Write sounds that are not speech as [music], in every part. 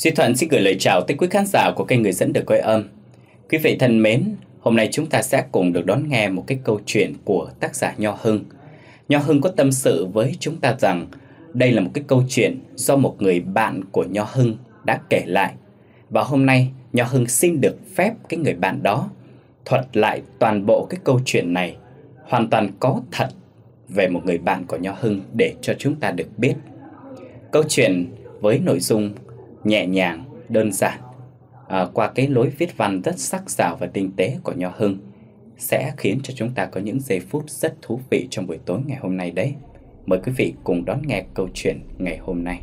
Duy Thuận xin gửi lời chào tới quý khán giả của kênh Người Dẫn Được Quê Âm. Quý vị thân mến, hôm nay chúng ta sẽ cùng được đón nghe một cái câu chuyện của tác giả Nho Hưng. Nho Hưng có tâm sự với chúng ta rằng đây là một cái câu chuyện do một người bạn của Nho Hưng đã kể lại. Và hôm nay Nho Hưng xin được phép cái người bạn đó thuật lại toàn bộ cái câu chuyện này hoàn toàn có thật về một người bạn của Nho Hưng để cho chúng ta được biết. Câu chuyện với nội dung nhẹ nhàng, đơn giản à, qua cái lối viết văn rất sắc sảo và tinh tế của Nho Hưng sẽ khiến cho chúng ta có những giây phút rất thú vị trong buổi tối ngày hôm nay đấy. Mời quý vị cùng đón nghe câu chuyện ngày hôm nay.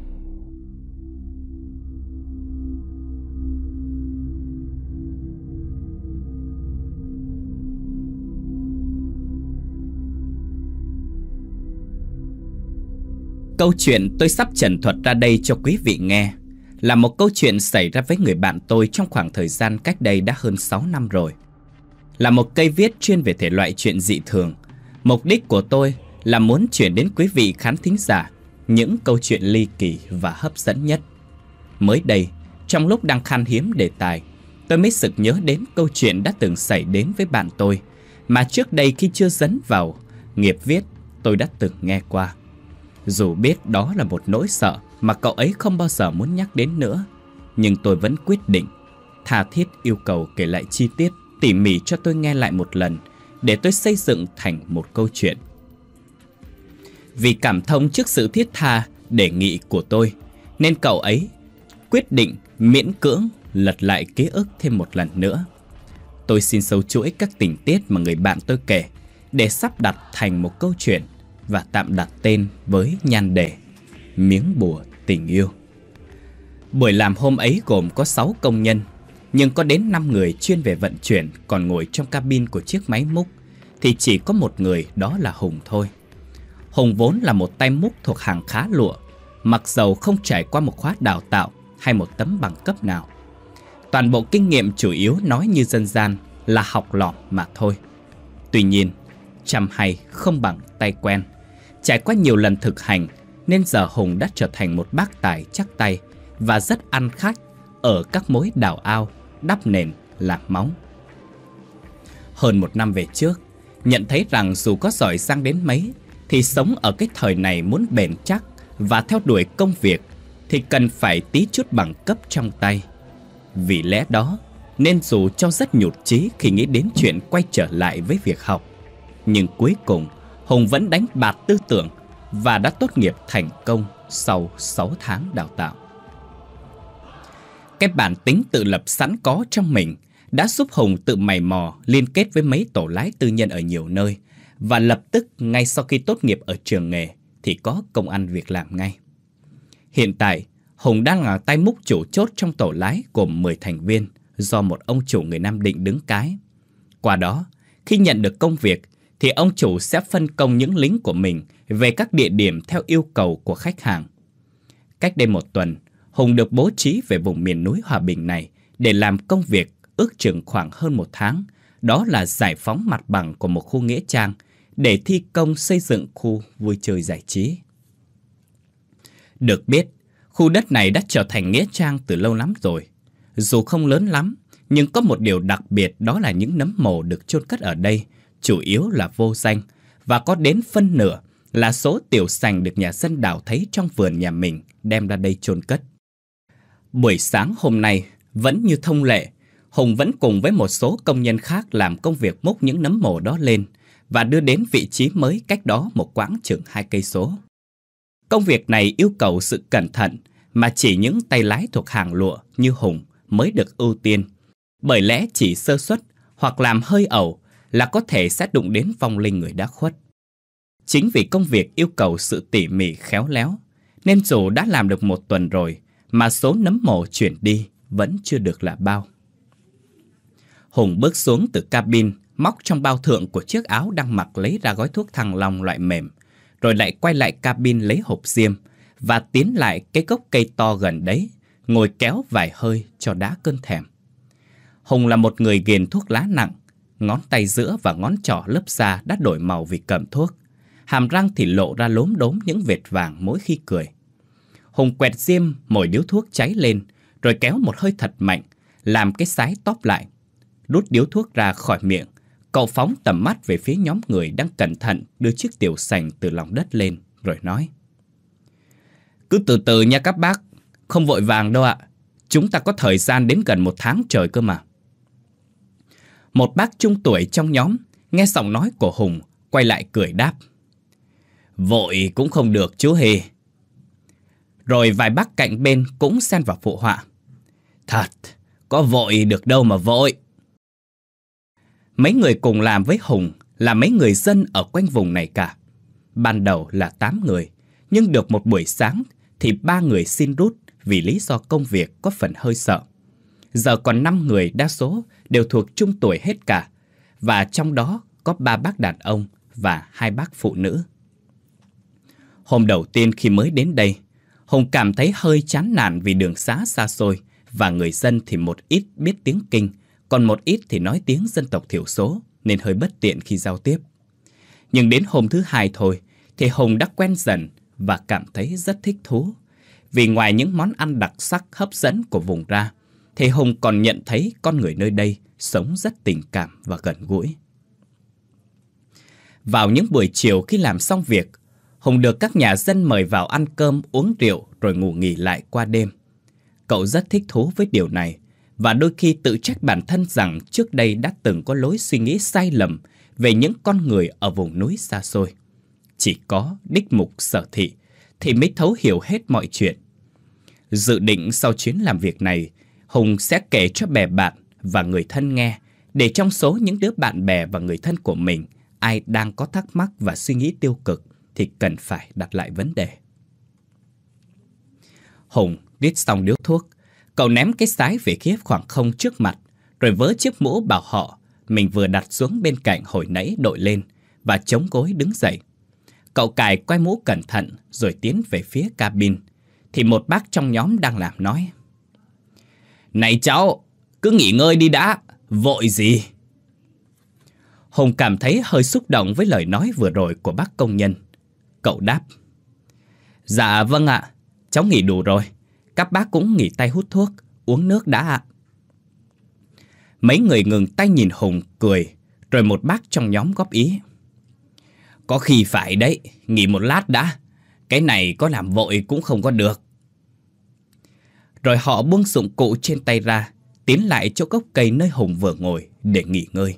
Câu chuyện tôi sắp trần thuật ra đây cho quý vị nghe là một câu chuyện xảy ra với người bạn tôi trong khoảng thời gian cách đây đã hơn 6 năm rồi. Là một cây viết chuyên về thể loại chuyện dị thường. Mục đích của tôi là muốn chuyển đến quý vị khán thính giả những câu chuyện ly kỳ và hấp dẫn nhất. Mới đây, trong lúc đang khan hiếm đề tài, tôi mới sực nhớ đến câu chuyện đã từng xảy đến với bạn tôi mà trước đây khi chưa dấn vào nghiệp viết tôi đã từng nghe qua. Dù biết đó là một nỗi sợ, mà cậu ấy không bao giờ muốn nhắc đến nữa. Nhưng tôi vẫn quyết định, tha thiết yêu cầu kể lại chi tiết tỉ mỉ cho tôi nghe lại một lần để tôi xây dựng thành một câu chuyện. Vì cảm thông trước sự thiết tha đề nghị của tôi, nên cậu ấy quyết định miễn cưỡng lật lại ký ức thêm một lần nữa. Tôi xin sâu chuỗi các tình tiết mà người bạn tôi kể để sắp đặt thành một câu chuyện và tạm đặt tên với nhan đề miếng bùa tình yêu. Buổi làm hôm ấy gồm có 6 công nhân, nhưng có đến 5 người chuyên về vận chuyển còn ngồi trong cabin của chiếc máy múc, thì chỉ có một người đó là Hùng thôi. Hùng vốn là một tay múc thuộc hàng khá lụa, mặc dầu không trải qua một khóa đào tạo hay một tấm bằng cấp nào. Toàn bộ kinh nghiệm chủ yếu nói như dân gian là học lỏm mà thôi. Tuy nhiên, chăm hay không bằng tay quen. Trải qua nhiều lần thực hành, nên giờ Hùng đã trở thành một bác tài chắc tay và rất ăn khách ở các mối đào ao, đắp nền, làm móng. Hơn một năm về trước, nhận thấy rằng dù có giỏi sang đến mấy, thì sống ở cái thời này muốn bền chắc và theo đuổi công việc thì cần phải tí chút bằng cấp trong tay. Vì lẽ đó, nên dù cho rất nhụt chí khi nghĩ đến chuyện quay trở lại với việc học, nhưng cuối cùng Hùng vẫn đánh bạc tư tưởng và đã tốt nghiệp thành công sau 6 tháng đào tạo. Cái bản tính tự lập sẵn có trong mình đã giúp Hùng tự mày mò liên kết với mấy tổ lái tư nhân ở nhiều nơi và lập tức ngay sau khi tốt nghiệp ở trường nghề thì có công ăn việc làm ngay. Hiện tại, Hùng đang là tay múc chủ chốt trong tổ lái gồm 10 thành viên do một ông chủ người Nam Định đứng cái. Qua đó, khi nhận được công việc thì ông chủ sẽ phân công những lính của mình về các địa điểm theo yêu cầu của khách hàng. Cách đây một tuần, Hùng được bố trí về vùng miền núi Hòa Bình này để làm công việc ước chừng khoảng hơn một tháng, đó là giải phóng mặt bằng của một khu nghĩa trang để thi công xây dựng khu vui chơi giải trí. Được biết, khu đất này đã trở thành nghĩa trang từ lâu lắm rồi. Dù không lớn lắm, nhưng có một điều đặc biệt đó là những nấm mồ được chôn cất ở đây chủ yếu là vô danh và có đến phân nửa là số tiểu sành được nhà dân đào thấy trong vườn nhà mình đem ra đây chôn cất. Buổi sáng hôm nay vẫn như thông lệ, Hùng vẫn cùng với một số công nhân khác làm công việc múc những nấm mồ đó lên và đưa đến vị trí mới cách đó một quãng chừng hai cây số. Công việc này yêu cầu sự cẩn thận mà chỉ những tay lái thuộc hàng lụa như Hùng mới được ưu tiên. Bởi lẽ chỉ sơ suất hoặc làm hơi ẩu là có thể sẽ đụng đến vong linh người đã khuất. Chính vì công việc yêu cầu sự tỉ mỉ khéo léo, nên dù đã làm được một tuần rồi mà số nấm mồ chuyển đi vẫn chưa được là bao. Hùng bước xuống từ cabin, móc trong bao thượng của chiếc áo đang mặc lấy ra gói thuốc thăng long loại mềm, rồi lại quay lại cabin lấy hộp diêm và tiến lại cái gốc cây to gần đấy, ngồi kéo vài hơi cho đá cơn thèm. Hùng là một người ghiền thuốc lá nặng, ngón tay giữa và ngón trỏ lớp da đã đổi màu vì cầm thuốc. Hàm răng thì lộ ra lốm đốm những vệt vàng mỗi khi cười. Hùng quẹt diêm mồi điếu thuốc cháy lên, rồi kéo một hơi thật mạnh, làm cái sái tóp lại. Đút điếu thuốc ra khỏi miệng, cậu phóng tầm mắt về phía nhóm người đang cẩn thận đưa chiếc tiểu sành từ lòng đất lên, rồi nói. Cứ từ từ nha các bác, không vội vàng đâu ạ. Chúng ta có thời gian đến gần một tháng trời cơ mà. Một bác trung tuổi trong nhóm nghe giọng nói của Hùng quay lại cười đáp. Vội cũng không được chú Hề. Rồi vài bác cạnh bên cũng xen vào phụ họa. Thật, có vội được đâu mà vội. Mấy người cùng làm với Hùng là mấy người dân ở quanh vùng này cả. Ban đầu là 8 người, nhưng được một buổi sáng thì ba người xin rút vì lý do công việc có phần hơi sợ. Giờ còn 5 người đa số đều thuộc trung tuổi hết cả, và trong đó có ba bác đàn ông và hai bác phụ nữ. Hôm đầu tiên khi mới đến đây, Hùng cảm thấy hơi chán nản vì đường xá xa xôi và người dân thì một ít biết tiếng Kinh, còn một ít thì nói tiếng dân tộc thiểu số nên hơi bất tiện khi giao tiếp. Nhưng đến hôm thứ hai thôi thì Hùng đã quen dần và cảm thấy rất thích thú. Vì ngoài những món ăn đặc sắc hấp dẫn của vùng ra, Thế Hùng còn nhận thấy con người nơi đây sống rất tình cảm và gần gũi. Vào những buổi chiều khi làm xong việc, Hùng được các nhà dân mời vào ăn cơm, uống rượu rồi ngủ nghỉ lại qua đêm. Cậu rất thích thú với điều này và đôi khi tự trách bản thân rằng trước đây đã từng có lối suy nghĩ sai lầm về những con người ở vùng núi xa xôi. Chỉ có đích mục sở thị thì mới thấu hiểu hết mọi chuyện. Dự định sau chuyến làm việc này, Hùng sẽ kể cho bè bạn và người thân nghe để trong số những đứa bạn bè và người thân của mình ai đang có thắc mắc và suy nghĩ tiêu cực thì cần phải đặt lại vấn đề. Hùng đít xong điếu thuốc, cậu ném cái sái về khiếp khoảng không trước mặt, rồi vớ chiếc mũ bảo họ mình vừa đặt xuống bên cạnh hồi nãy đội lên và chống gối đứng dậy. Cậu cài quay mũ cẩn thận rồi tiến về phía cabin, thì một bác trong nhóm đang làm nói. Này cháu, cứ nghỉ ngơi đi đã, vội gì? Hùng cảm thấy hơi xúc động với lời nói vừa rồi của bác công nhân. Cậu đáp. Dạ vâng ạ, cháu nghỉ đủ rồi. Các bác cũng nghỉ tay hút thuốc, uống nước đã ạ. Mấy người ngừng tay nhìn Hùng cười, rồi một bác trong nhóm góp ý. Có khi phải đấy, nghỉ một lát đã. Cái này có làm vội cũng không có được. Rồi họ buông dụng cụ trên tay ra, tiến lại chỗ gốc cây nơi Hùng vừa ngồi để nghỉ ngơi.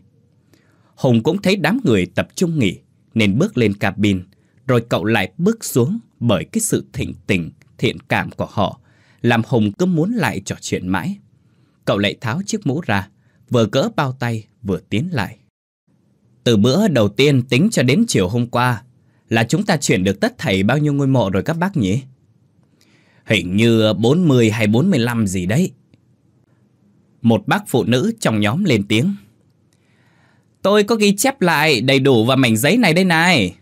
Hùng cũng thấy đám người tập trung nghỉ nên bước lên cabin, rồi cậu lại bước xuống bởi cái sự thịnh tình, thiện cảm của họ, làm Hùng cứ muốn lại trò chuyện mãi. Cậu lại tháo chiếc mũ ra, vừa gỡ bao tay vừa tiến lại. Từ bữa đầu tiên tính cho đến chiều hôm qua là chúng ta chuyển được tất thảy bao nhiêu ngôi mộ rồi các bác nhỉ? Hình như 40 hay 45 gì đấy. Một bác phụ nữ trong nhóm lên tiếng. Tôi có ghi chép lại đầy đủ vào mảnh giấy này đây này.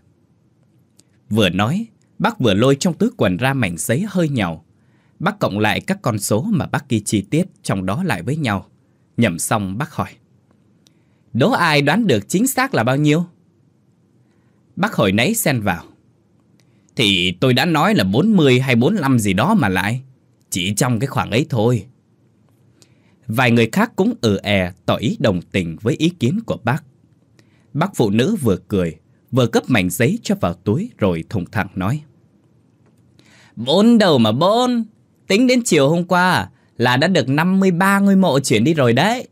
Vừa nói, bác vừa lôi trong túi quần ra mảnh giấy hơi nhàu. Bác cộng lại các con số mà bác ghi chi tiết trong đó lại với nhau. Nhầm xong bác hỏi. Đố ai đoán được chính xác là bao nhiêu? Bác hồi nãy xen vào. Thì tôi đã nói là 40 hay 45 gì đó mà lại Chỉ trong cái khoảng ấy thôi Vài người khác cũng ừ è tỏ ý đồng tình với ý kiến của bác Bác phụ nữ vừa cười Vừa gấp mảnh giấy cho vào túi rồi thùng thẳng nói Bốn đầu mà bốn Tính đến chiều hôm qua là đã được 53 ngôi mộ chuyển đi rồi đấy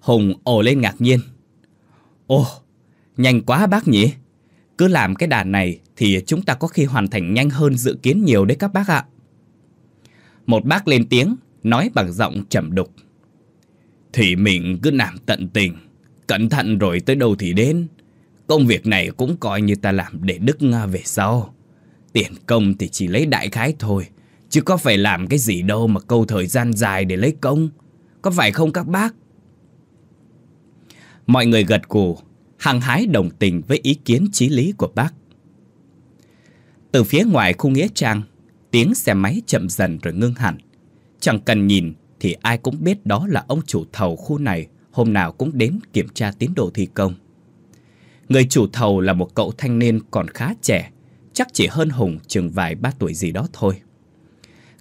Hùng ồ lên ngạc nhiên Ồ, nhanh quá bác nhỉ cứ làm cái đàn này thì chúng ta có khi hoàn thành nhanh hơn dự kiến nhiều đấy các bác ạ. Một bác lên tiếng, nói bằng giọng trầm đục. Thì mình cứ làm tận tình, cẩn thận rồi tới đâu thì đến. Công việc này cũng coi như ta làm để Đức Nga về sau. Tiền công thì chỉ lấy đại khái thôi, chứ có phải làm cái gì đâu mà câu thời gian dài để lấy công. Có phải không các bác? Mọi người gật cù hăng hái đồng tình với ý kiến chí lý của bác. Từ phía ngoài khu nghĩa trang, tiếng xe máy chậm dần rồi ngưng hẳn. Chẳng cần nhìn thì ai cũng biết đó là ông chủ thầu khu này hôm nào cũng đến kiểm tra tiến độ thi công. Người chủ thầu là một cậu thanh niên còn khá trẻ, chắc chỉ hơn Hùng chừng vài ba tuổi gì đó thôi.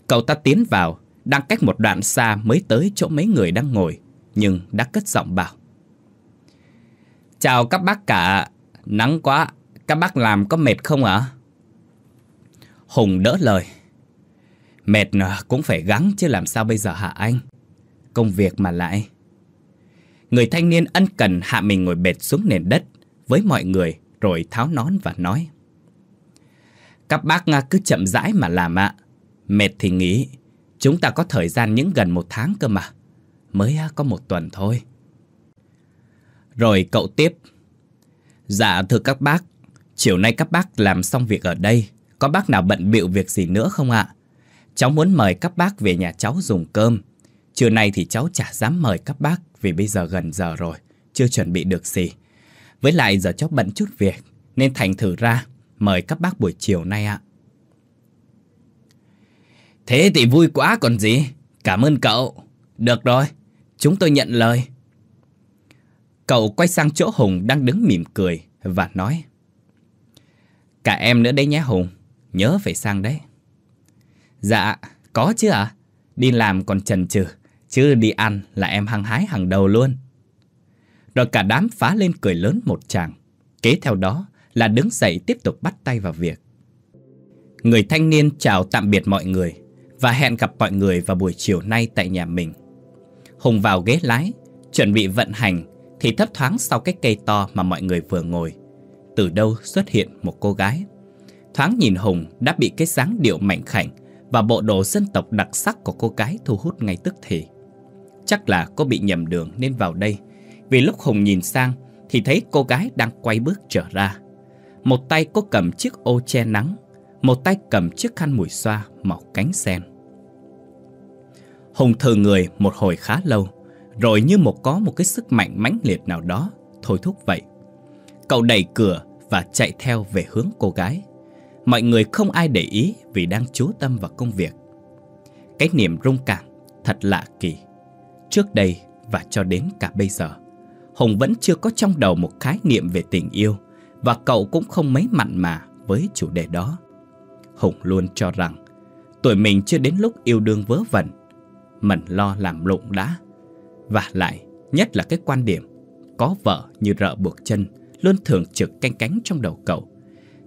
Cậu ta tiến vào, đang cách một đoạn xa mới tới chỗ mấy người đang ngồi, nhưng đã cất giọng bảo. Chào các bác cả, nắng quá, các bác làm có mệt không ạ? Hùng đỡ lời. Mệt à, cũng phải gắng chứ làm sao bây giờ hả anh? Công việc mà lại. Người thanh niên ân cần hạ mình ngồi bệt xuống nền đất với mọi người rồi tháo nón và nói. Các bác à, cứ chậm rãi mà làm ạ. Mệt thì nghỉ, chúng ta có thời gian những gần một tháng cơ mà. Mới à, có một tuần thôi. Rồi cậu tiếp. Dạ thưa các bác, chiều nay các bác làm xong việc ở đây, có bác nào bận bịu việc gì nữa không ạ? Cháu muốn mời các bác về nhà cháu dùng cơm. Trưa nay thì cháu chả dám mời các bác vì bây giờ gần giờ rồi, chưa chuẩn bị được gì. Với lại giờ cháu bận chút việc, nên thành thử ra mời các bác buổi chiều nay ạ. Thế thì vui quá còn gì. Cảm ơn cậu. Được rồi, chúng tôi nhận lời. Cậu quay sang chỗ Hùng đang đứng mỉm cười và nói Cả em nữa đấy nhé Hùng, nhớ phải sang đấy Dạ, có chứ ạ à? Đi làm còn chần chừ Chứ đi ăn là em hăng hái hàng đầu luôn Rồi cả đám phá lên cười lớn một tràng Kế theo đó là đứng dậy tiếp tục bắt tay vào việc Người thanh niên chào tạm biệt mọi người Và hẹn gặp mọi người vào buổi chiều nay tại nhà mình Hùng vào ghế lái Chuẩn bị vận hành thì thấp thoáng sau cái cây to mà mọi người vừa ngồi, từ đâu xuất hiện một cô gái. Thoáng nhìn Hùng đã bị cái dáng điệu mạnh khảnh và bộ đồ dân tộc đặc sắc của cô gái thu hút ngay tức thì. Chắc là cô bị nhầm đường nên vào đây, vì lúc Hùng nhìn sang thì thấy cô gái đang quay bước trở ra. Một tay cô cầm chiếc ô che nắng, một tay cầm chiếc khăn mùi xoa màu cánh sen. Hùng thờ người một hồi khá lâu, rồi như một có một cái sức mạnh mãnh liệt nào đó Thôi thúc vậy Cậu đẩy cửa và chạy theo về hướng cô gái Mọi người không ai để ý vì đang chú tâm vào công việc Cái niềm rung cảm thật lạ kỳ Trước đây và cho đến cả bây giờ Hùng vẫn chưa có trong đầu một khái niệm về tình yêu Và cậu cũng không mấy mặn mà với chủ đề đó Hùng luôn cho rằng Tuổi mình chưa đến lúc yêu đương vớ vẩn Mình lo làm lộn đã và lại, nhất là cái quan điểm Có vợ như rợ buộc chân Luôn thường trực canh cánh trong đầu cậu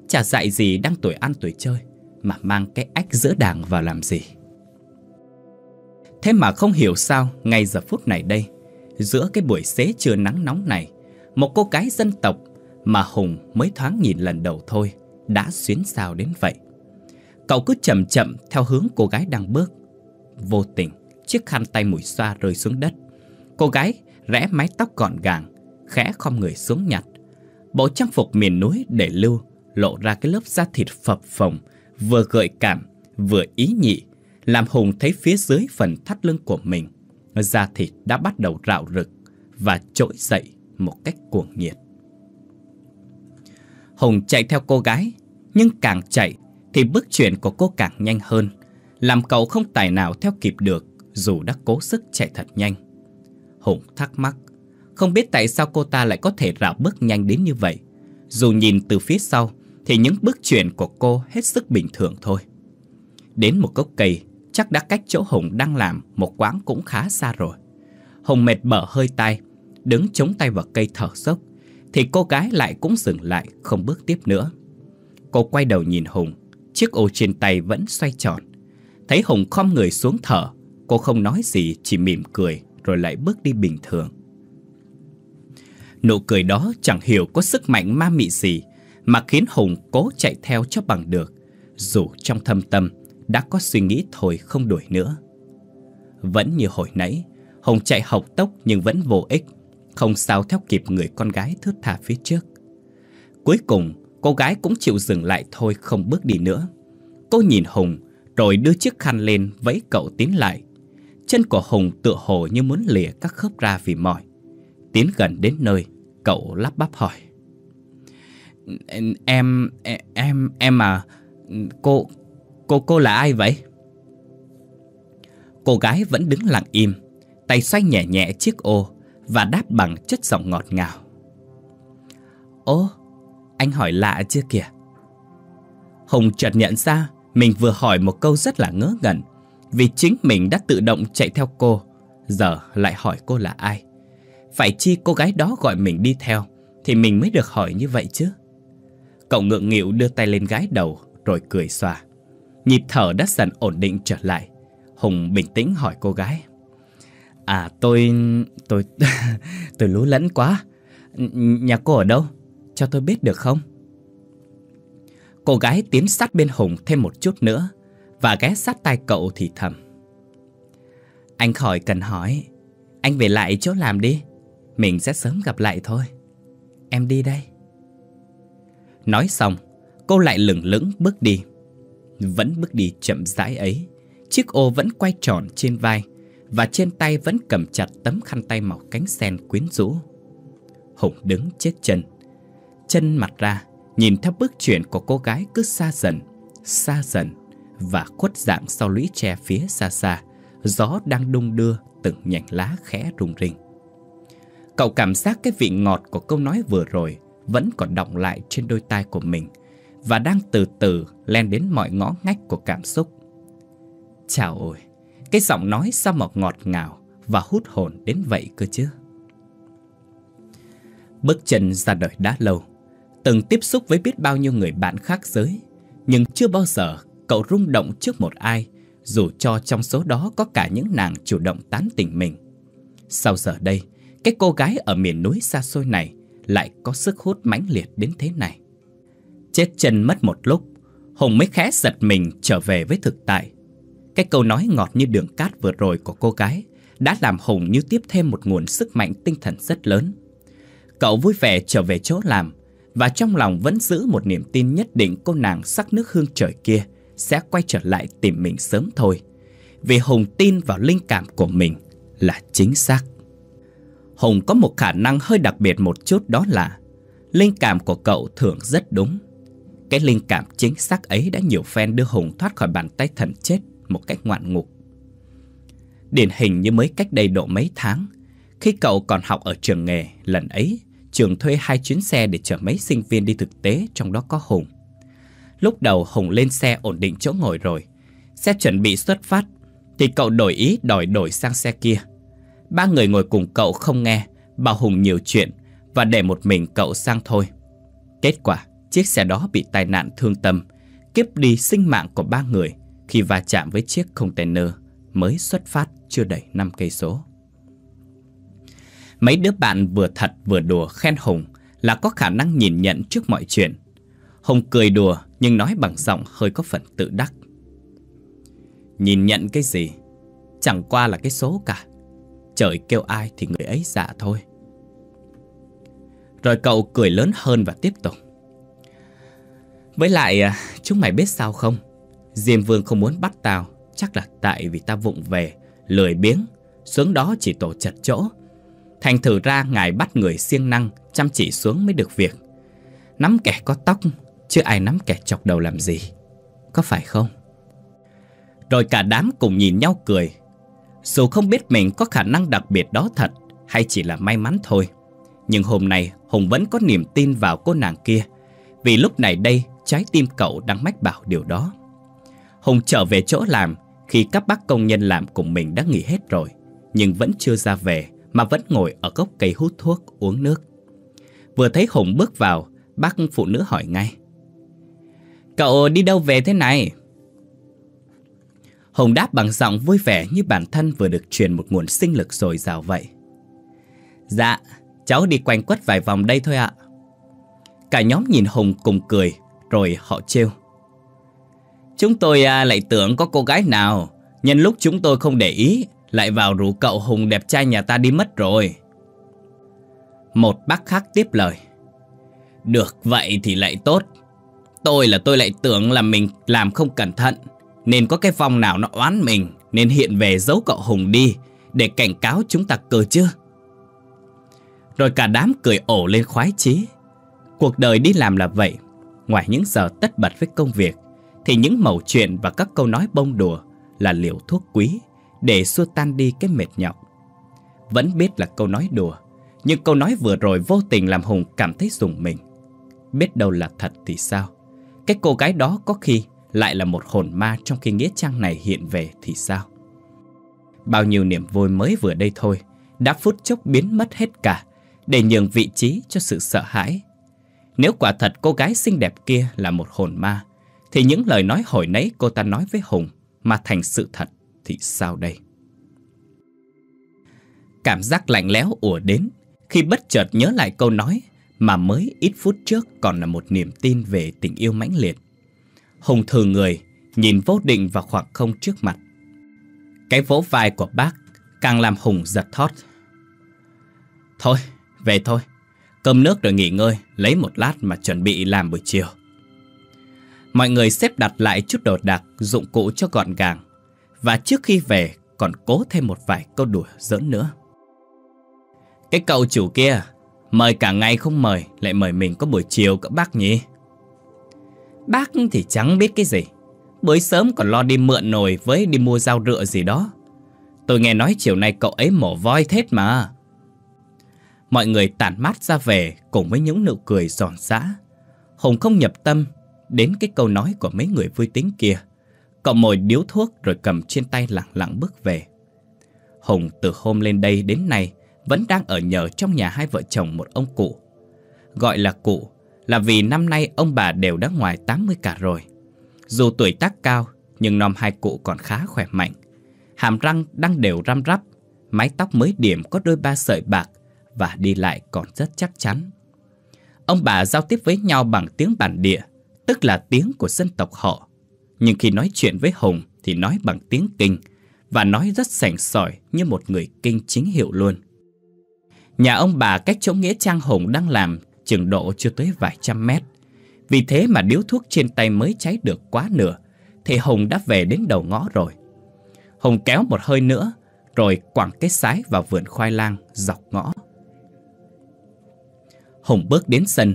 Chả dạy gì đang tuổi ăn tuổi chơi Mà mang cái ách giữa đảng vào làm gì Thế mà không hiểu sao Ngay giờ phút này đây Giữa cái buổi xế trưa nắng nóng này Một cô gái dân tộc Mà Hùng mới thoáng nhìn lần đầu thôi Đã xuyến xào đến vậy Cậu cứ chậm chậm theo hướng cô gái đang bước Vô tình Chiếc khăn tay mùi xoa rơi xuống đất Cô gái rẽ mái tóc gọn gàng, khẽ khom người xuống nhặt. Bộ trang phục miền núi để lưu lộ ra cái lớp da thịt phập phồng, vừa gợi cảm, vừa ý nhị, làm Hùng thấy phía dưới phần thắt lưng của mình, da thịt đã bắt đầu rạo rực và trỗi dậy một cách cuồng nhiệt. Hùng chạy theo cô gái, nhưng càng chạy thì bước chuyển của cô càng nhanh hơn, làm cậu không tài nào theo kịp được dù đã cố sức chạy thật nhanh. Hùng thắc mắc. Không biết tại sao cô ta lại có thể rảo bước nhanh đến như vậy. Dù nhìn từ phía sau, thì những bước chuyển của cô hết sức bình thường thôi. Đến một gốc cây, chắc đã cách chỗ Hùng đang làm một quán cũng khá xa rồi. Hùng mệt bở hơi tay, đứng chống tay vào cây thở dốc, thì cô gái lại cũng dừng lại không bước tiếp nữa. Cô quay đầu nhìn Hùng, chiếc ô trên tay vẫn xoay tròn. Thấy Hùng khom người xuống thở, cô không nói gì chỉ mỉm cười rồi lại bước đi bình thường. Nụ cười đó chẳng hiểu có sức mạnh ma mị gì mà khiến Hùng cố chạy theo cho bằng được, dù trong thâm tâm đã có suy nghĩ thôi không đuổi nữa. Vẫn như hồi nãy, Hùng chạy học tốc nhưng vẫn vô ích, không sao theo kịp người con gái thướt tha phía trước. Cuối cùng, cô gái cũng chịu dừng lại thôi không bước đi nữa. Cô nhìn Hùng, rồi đưa chiếc khăn lên vẫy cậu tiến lại, Chân của Hùng tựa hồ như muốn lìa các khớp ra vì mỏi. Tiến gần đến nơi, cậu lắp bắp hỏi. Em, em, em à, cô, cô, cô là ai vậy? Cô gái vẫn đứng lặng im, tay xoay nhẹ nhẹ chiếc ô và đáp bằng chất giọng ngọt ngào. Ô, anh hỏi lạ chưa kìa? Hùng chợt nhận ra mình vừa hỏi một câu rất là ngớ ngẩn vì chính mình đã tự động chạy theo cô Giờ lại hỏi cô là ai Phải chi cô gái đó gọi mình đi theo Thì mình mới được hỏi như vậy chứ Cậu ngượng nghịu đưa tay lên gái đầu Rồi cười xòa Nhịp thở đã dần ổn định trở lại Hùng bình tĩnh hỏi cô gái À tôi... tôi... [laughs] tôi lú lẫn quá Nhà cô ở đâu? Cho tôi biết được không? Cô gái tiến sát bên Hùng thêm một chút nữa và ghé sát tai cậu thì thầm Anh khỏi cần hỏi Anh về lại chỗ làm đi Mình sẽ sớm gặp lại thôi Em đi đây Nói xong Cô lại lửng lững bước đi Vẫn bước đi chậm rãi ấy Chiếc ô vẫn quay tròn trên vai Và trên tay vẫn cầm chặt tấm khăn tay màu cánh sen quyến rũ Hùng đứng chết chân Chân mặt ra Nhìn theo bước chuyển của cô gái cứ xa dần Xa dần và khuất dạng sau lũy tre phía xa xa, gió đang đung đưa từng nhành lá khẽ rung rinh. Cậu cảm giác cái vị ngọt của câu nói vừa rồi vẫn còn đọng lại trên đôi tai của mình và đang từ từ len đến mọi ngõ ngách của cảm xúc. Chào ôi, cái giọng nói sao mà ngọt ngào và hút hồn đến vậy cơ chứ? Bước chân ra đời đã lâu, từng tiếp xúc với biết bao nhiêu người bạn khác giới, nhưng chưa bao giờ cậu rung động trước một ai, dù cho trong số đó có cả những nàng chủ động tán tỉnh mình. Sau giờ đây, cái cô gái ở miền núi xa xôi này lại có sức hút mãnh liệt đến thế này. Chết chân mất một lúc, Hùng mới khẽ giật mình trở về với thực tại. Cái câu nói ngọt như đường cát vừa rồi của cô gái đã làm Hùng như tiếp thêm một nguồn sức mạnh tinh thần rất lớn. Cậu vui vẻ trở về chỗ làm và trong lòng vẫn giữ một niềm tin nhất định cô nàng sắc nước hương trời kia sẽ quay trở lại tìm mình sớm thôi Vì Hùng tin vào linh cảm của mình là chính xác Hùng có một khả năng hơi đặc biệt một chút đó là Linh cảm của cậu thường rất đúng Cái linh cảm chính xác ấy đã nhiều phen đưa Hùng thoát khỏi bàn tay thần chết một cách ngoạn ngục Điển hình như mới cách đây độ mấy tháng Khi cậu còn học ở trường nghề lần ấy Trường thuê hai chuyến xe để chở mấy sinh viên đi thực tế trong đó có Hùng Lúc đầu Hùng lên xe ổn định chỗ ngồi rồi Xe chuẩn bị xuất phát Thì cậu đổi ý đòi đổi sang xe kia Ba người ngồi cùng cậu không nghe Bảo Hùng nhiều chuyện Và để một mình cậu sang thôi Kết quả chiếc xe đó bị tai nạn thương tâm Kiếp đi sinh mạng của ba người Khi va chạm với chiếc container Mới xuất phát chưa đầy 5 cây số Mấy đứa bạn vừa thật vừa đùa khen Hùng Là có khả năng nhìn nhận trước mọi chuyện Hùng cười đùa nhưng nói bằng giọng hơi có phần tự đắc. Nhìn nhận cái gì? Chẳng qua là cái số cả. Trời kêu ai thì người ấy giả dạ thôi. Rồi cậu cười lớn hơn và tiếp tục. Với lại, à, chúng mày biết sao không? Diêm Vương không muốn bắt tao, chắc là tại vì ta vụng về, lười biếng, xuống đó chỉ tổ chật chỗ. Thành thử ra ngài bắt người siêng năng, chăm chỉ xuống mới được việc. Nắm kẻ có tóc Chứ ai nắm kẻ chọc đầu làm gì Có phải không Rồi cả đám cùng nhìn nhau cười Dù không biết mình có khả năng đặc biệt đó thật Hay chỉ là may mắn thôi Nhưng hôm nay Hùng vẫn có niềm tin vào cô nàng kia Vì lúc này đây Trái tim cậu đang mách bảo điều đó Hùng trở về chỗ làm Khi các bác công nhân làm cùng mình đã nghỉ hết rồi Nhưng vẫn chưa ra về Mà vẫn ngồi ở gốc cây hút thuốc uống nước Vừa thấy Hùng bước vào Bác phụ nữ hỏi ngay Cậu đi đâu về thế này? Hồng đáp bằng giọng vui vẻ như bản thân vừa được truyền một nguồn sinh lực dồi dào vậy. Dạ, cháu đi quanh quất vài vòng đây thôi ạ. Cả nhóm nhìn Hồng cùng cười, rồi họ trêu. Chúng tôi à, lại tưởng có cô gái nào, nhân lúc chúng tôi không để ý, lại vào rủ cậu Hùng đẹp trai nhà ta đi mất rồi. Một bác khác tiếp lời. Được vậy thì lại tốt, tôi là tôi lại tưởng là mình làm không cẩn thận Nên có cái vòng nào nó oán mình Nên hiện về giấu cậu Hùng đi Để cảnh cáo chúng ta cơ chứ Rồi cả đám cười ổ lên khoái chí Cuộc đời đi làm là vậy Ngoài những giờ tất bật với công việc Thì những mẩu chuyện và các câu nói bông đùa Là liều thuốc quý Để xua tan đi cái mệt nhọc Vẫn biết là câu nói đùa Nhưng câu nói vừa rồi vô tình làm Hùng cảm thấy dùng mình Biết đâu là thật thì sao cái cô gái đó có khi lại là một hồn ma trong khi Nghĩa Trang này hiện về thì sao? Bao nhiêu niềm vui mới vừa đây thôi đã phút chốc biến mất hết cả để nhường vị trí cho sự sợ hãi. Nếu quả thật cô gái xinh đẹp kia là một hồn ma thì những lời nói hồi nãy cô ta nói với Hùng mà thành sự thật thì sao đây? Cảm giác lạnh lẽo ùa đến khi bất chợt nhớ lại câu nói mà mới ít phút trước còn là một niềm tin về tình yêu mãnh liệt. Hùng thử người, nhìn vô định vào khoảng không trước mặt. Cái vỗ vai của bác càng làm Hùng giật thót. Thôi, về thôi. Cơm nước rồi nghỉ ngơi, lấy một lát mà chuẩn bị làm buổi chiều. Mọi người xếp đặt lại chút đồ đạc, dụng cụ cho gọn gàng. Và trước khi về, còn cố thêm một vài câu đùa giỡn nữa. Cái cậu chủ kia, Mời cả ngày không mời, lại mời mình có buổi chiều các bác nhỉ? Bác thì chẳng biết cái gì. Bới sớm còn lo đi mượn nồi với đi mua dao rựa gì đó. Tôi nghe nói chiều nay cậu ấy mổ voi thết mà. Mọi người tản mát ra về cùng với những nụ cười giòn giã. Hùng không nhập tâm đến cái câu nói của mấy người vui tính kia. Cậu mồi điếu thuốc rồi cầm trên tay lặng lặng bước về. Hùng từ hôm lên đây đến nay vẫn đang ở nhờ trong nhà hai vợ chồng một ông cụ. Gọi là cụ là vì năm nay ông bà đều đã ngoài 80 cả rồi. Dù tuổi tác cao, nhưng nom hai cụ còn khá khỏe mạnh. Hàm răng đang đều răm rắp, mái tóc mới điểm có đôi ba sợi bạc và đi lại còn rất chắc chắn. Ông bà giao tiếp với nhau bằng tiếng bản địa, tức là tiếng của dân tộc họ. Nhưng khi nói chuyện với Hùng thì nói bằng tiếng kinh và nói rất sành sỏi như một người kinh chính hiệu luôn. Nhà ông bà cách chỗ Nghĩa Trang Hùng đang làm chừng độ chưa tới vài trăm mét. Vì thế mà điếu thuốc trên tay mới cháy được quá nửa, thì Hùng đã về đến đầu ngõ rồi. Hùng kéo một hơi nữa, rồi quẳng cái sái vào vườn khoai lang dọc ngõ. Hùng bước đến sân,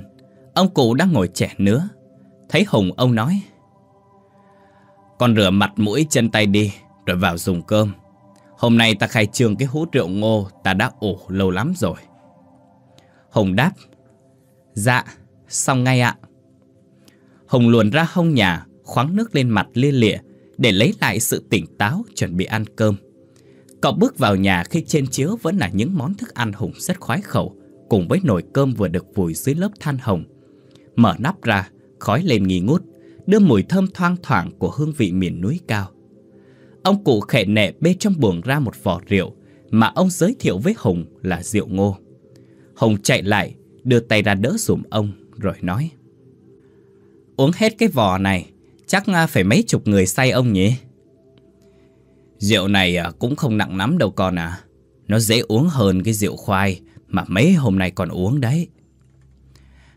ông cụ đang ngồi trẻ nữa. Thấy Hùng ông nói, Con rửa mặt mũi chân tay đi, rồi vào dùng cơm. Hôm nay ta khai trương cái hũ rượu ngô ta đã ổ lâu lắm rồi. Hồng đáp. Dạ, xong ngay ạ. Hồng luồn ra hông nhà, khoáng nước lên mặt lia lịa để lấy lại sự tỉnh táo chuẩn bị ăn cơm. Cậu bước vào nhà khi trên chiếu vẫn là những món thức ăn Hùng rất khoái khẩu cùng với nồi cơm vừa được vùi dưới lớp than hồng. Mở nắp ra, khói lên nghi ngút, đưa mùi thơm thoang thoảng của hương vị miền núi cao. Ông cụ khẻ nẻ bê trong buồng ra một vỏ rượu mà ông giới thiệu với Hùng là rượu ngô. Hùng chạy lại, đưa tay ra đỡ dùm ông rồi nói. Uống hết cái vò này, chắc à, phải mấy chục người say ông nhỉ? Rượu này à, cũng không nặng lắm đâu con à. Nó dễ uống hơn cái rượu khoai mà mấy hôm nay còn uống đấy.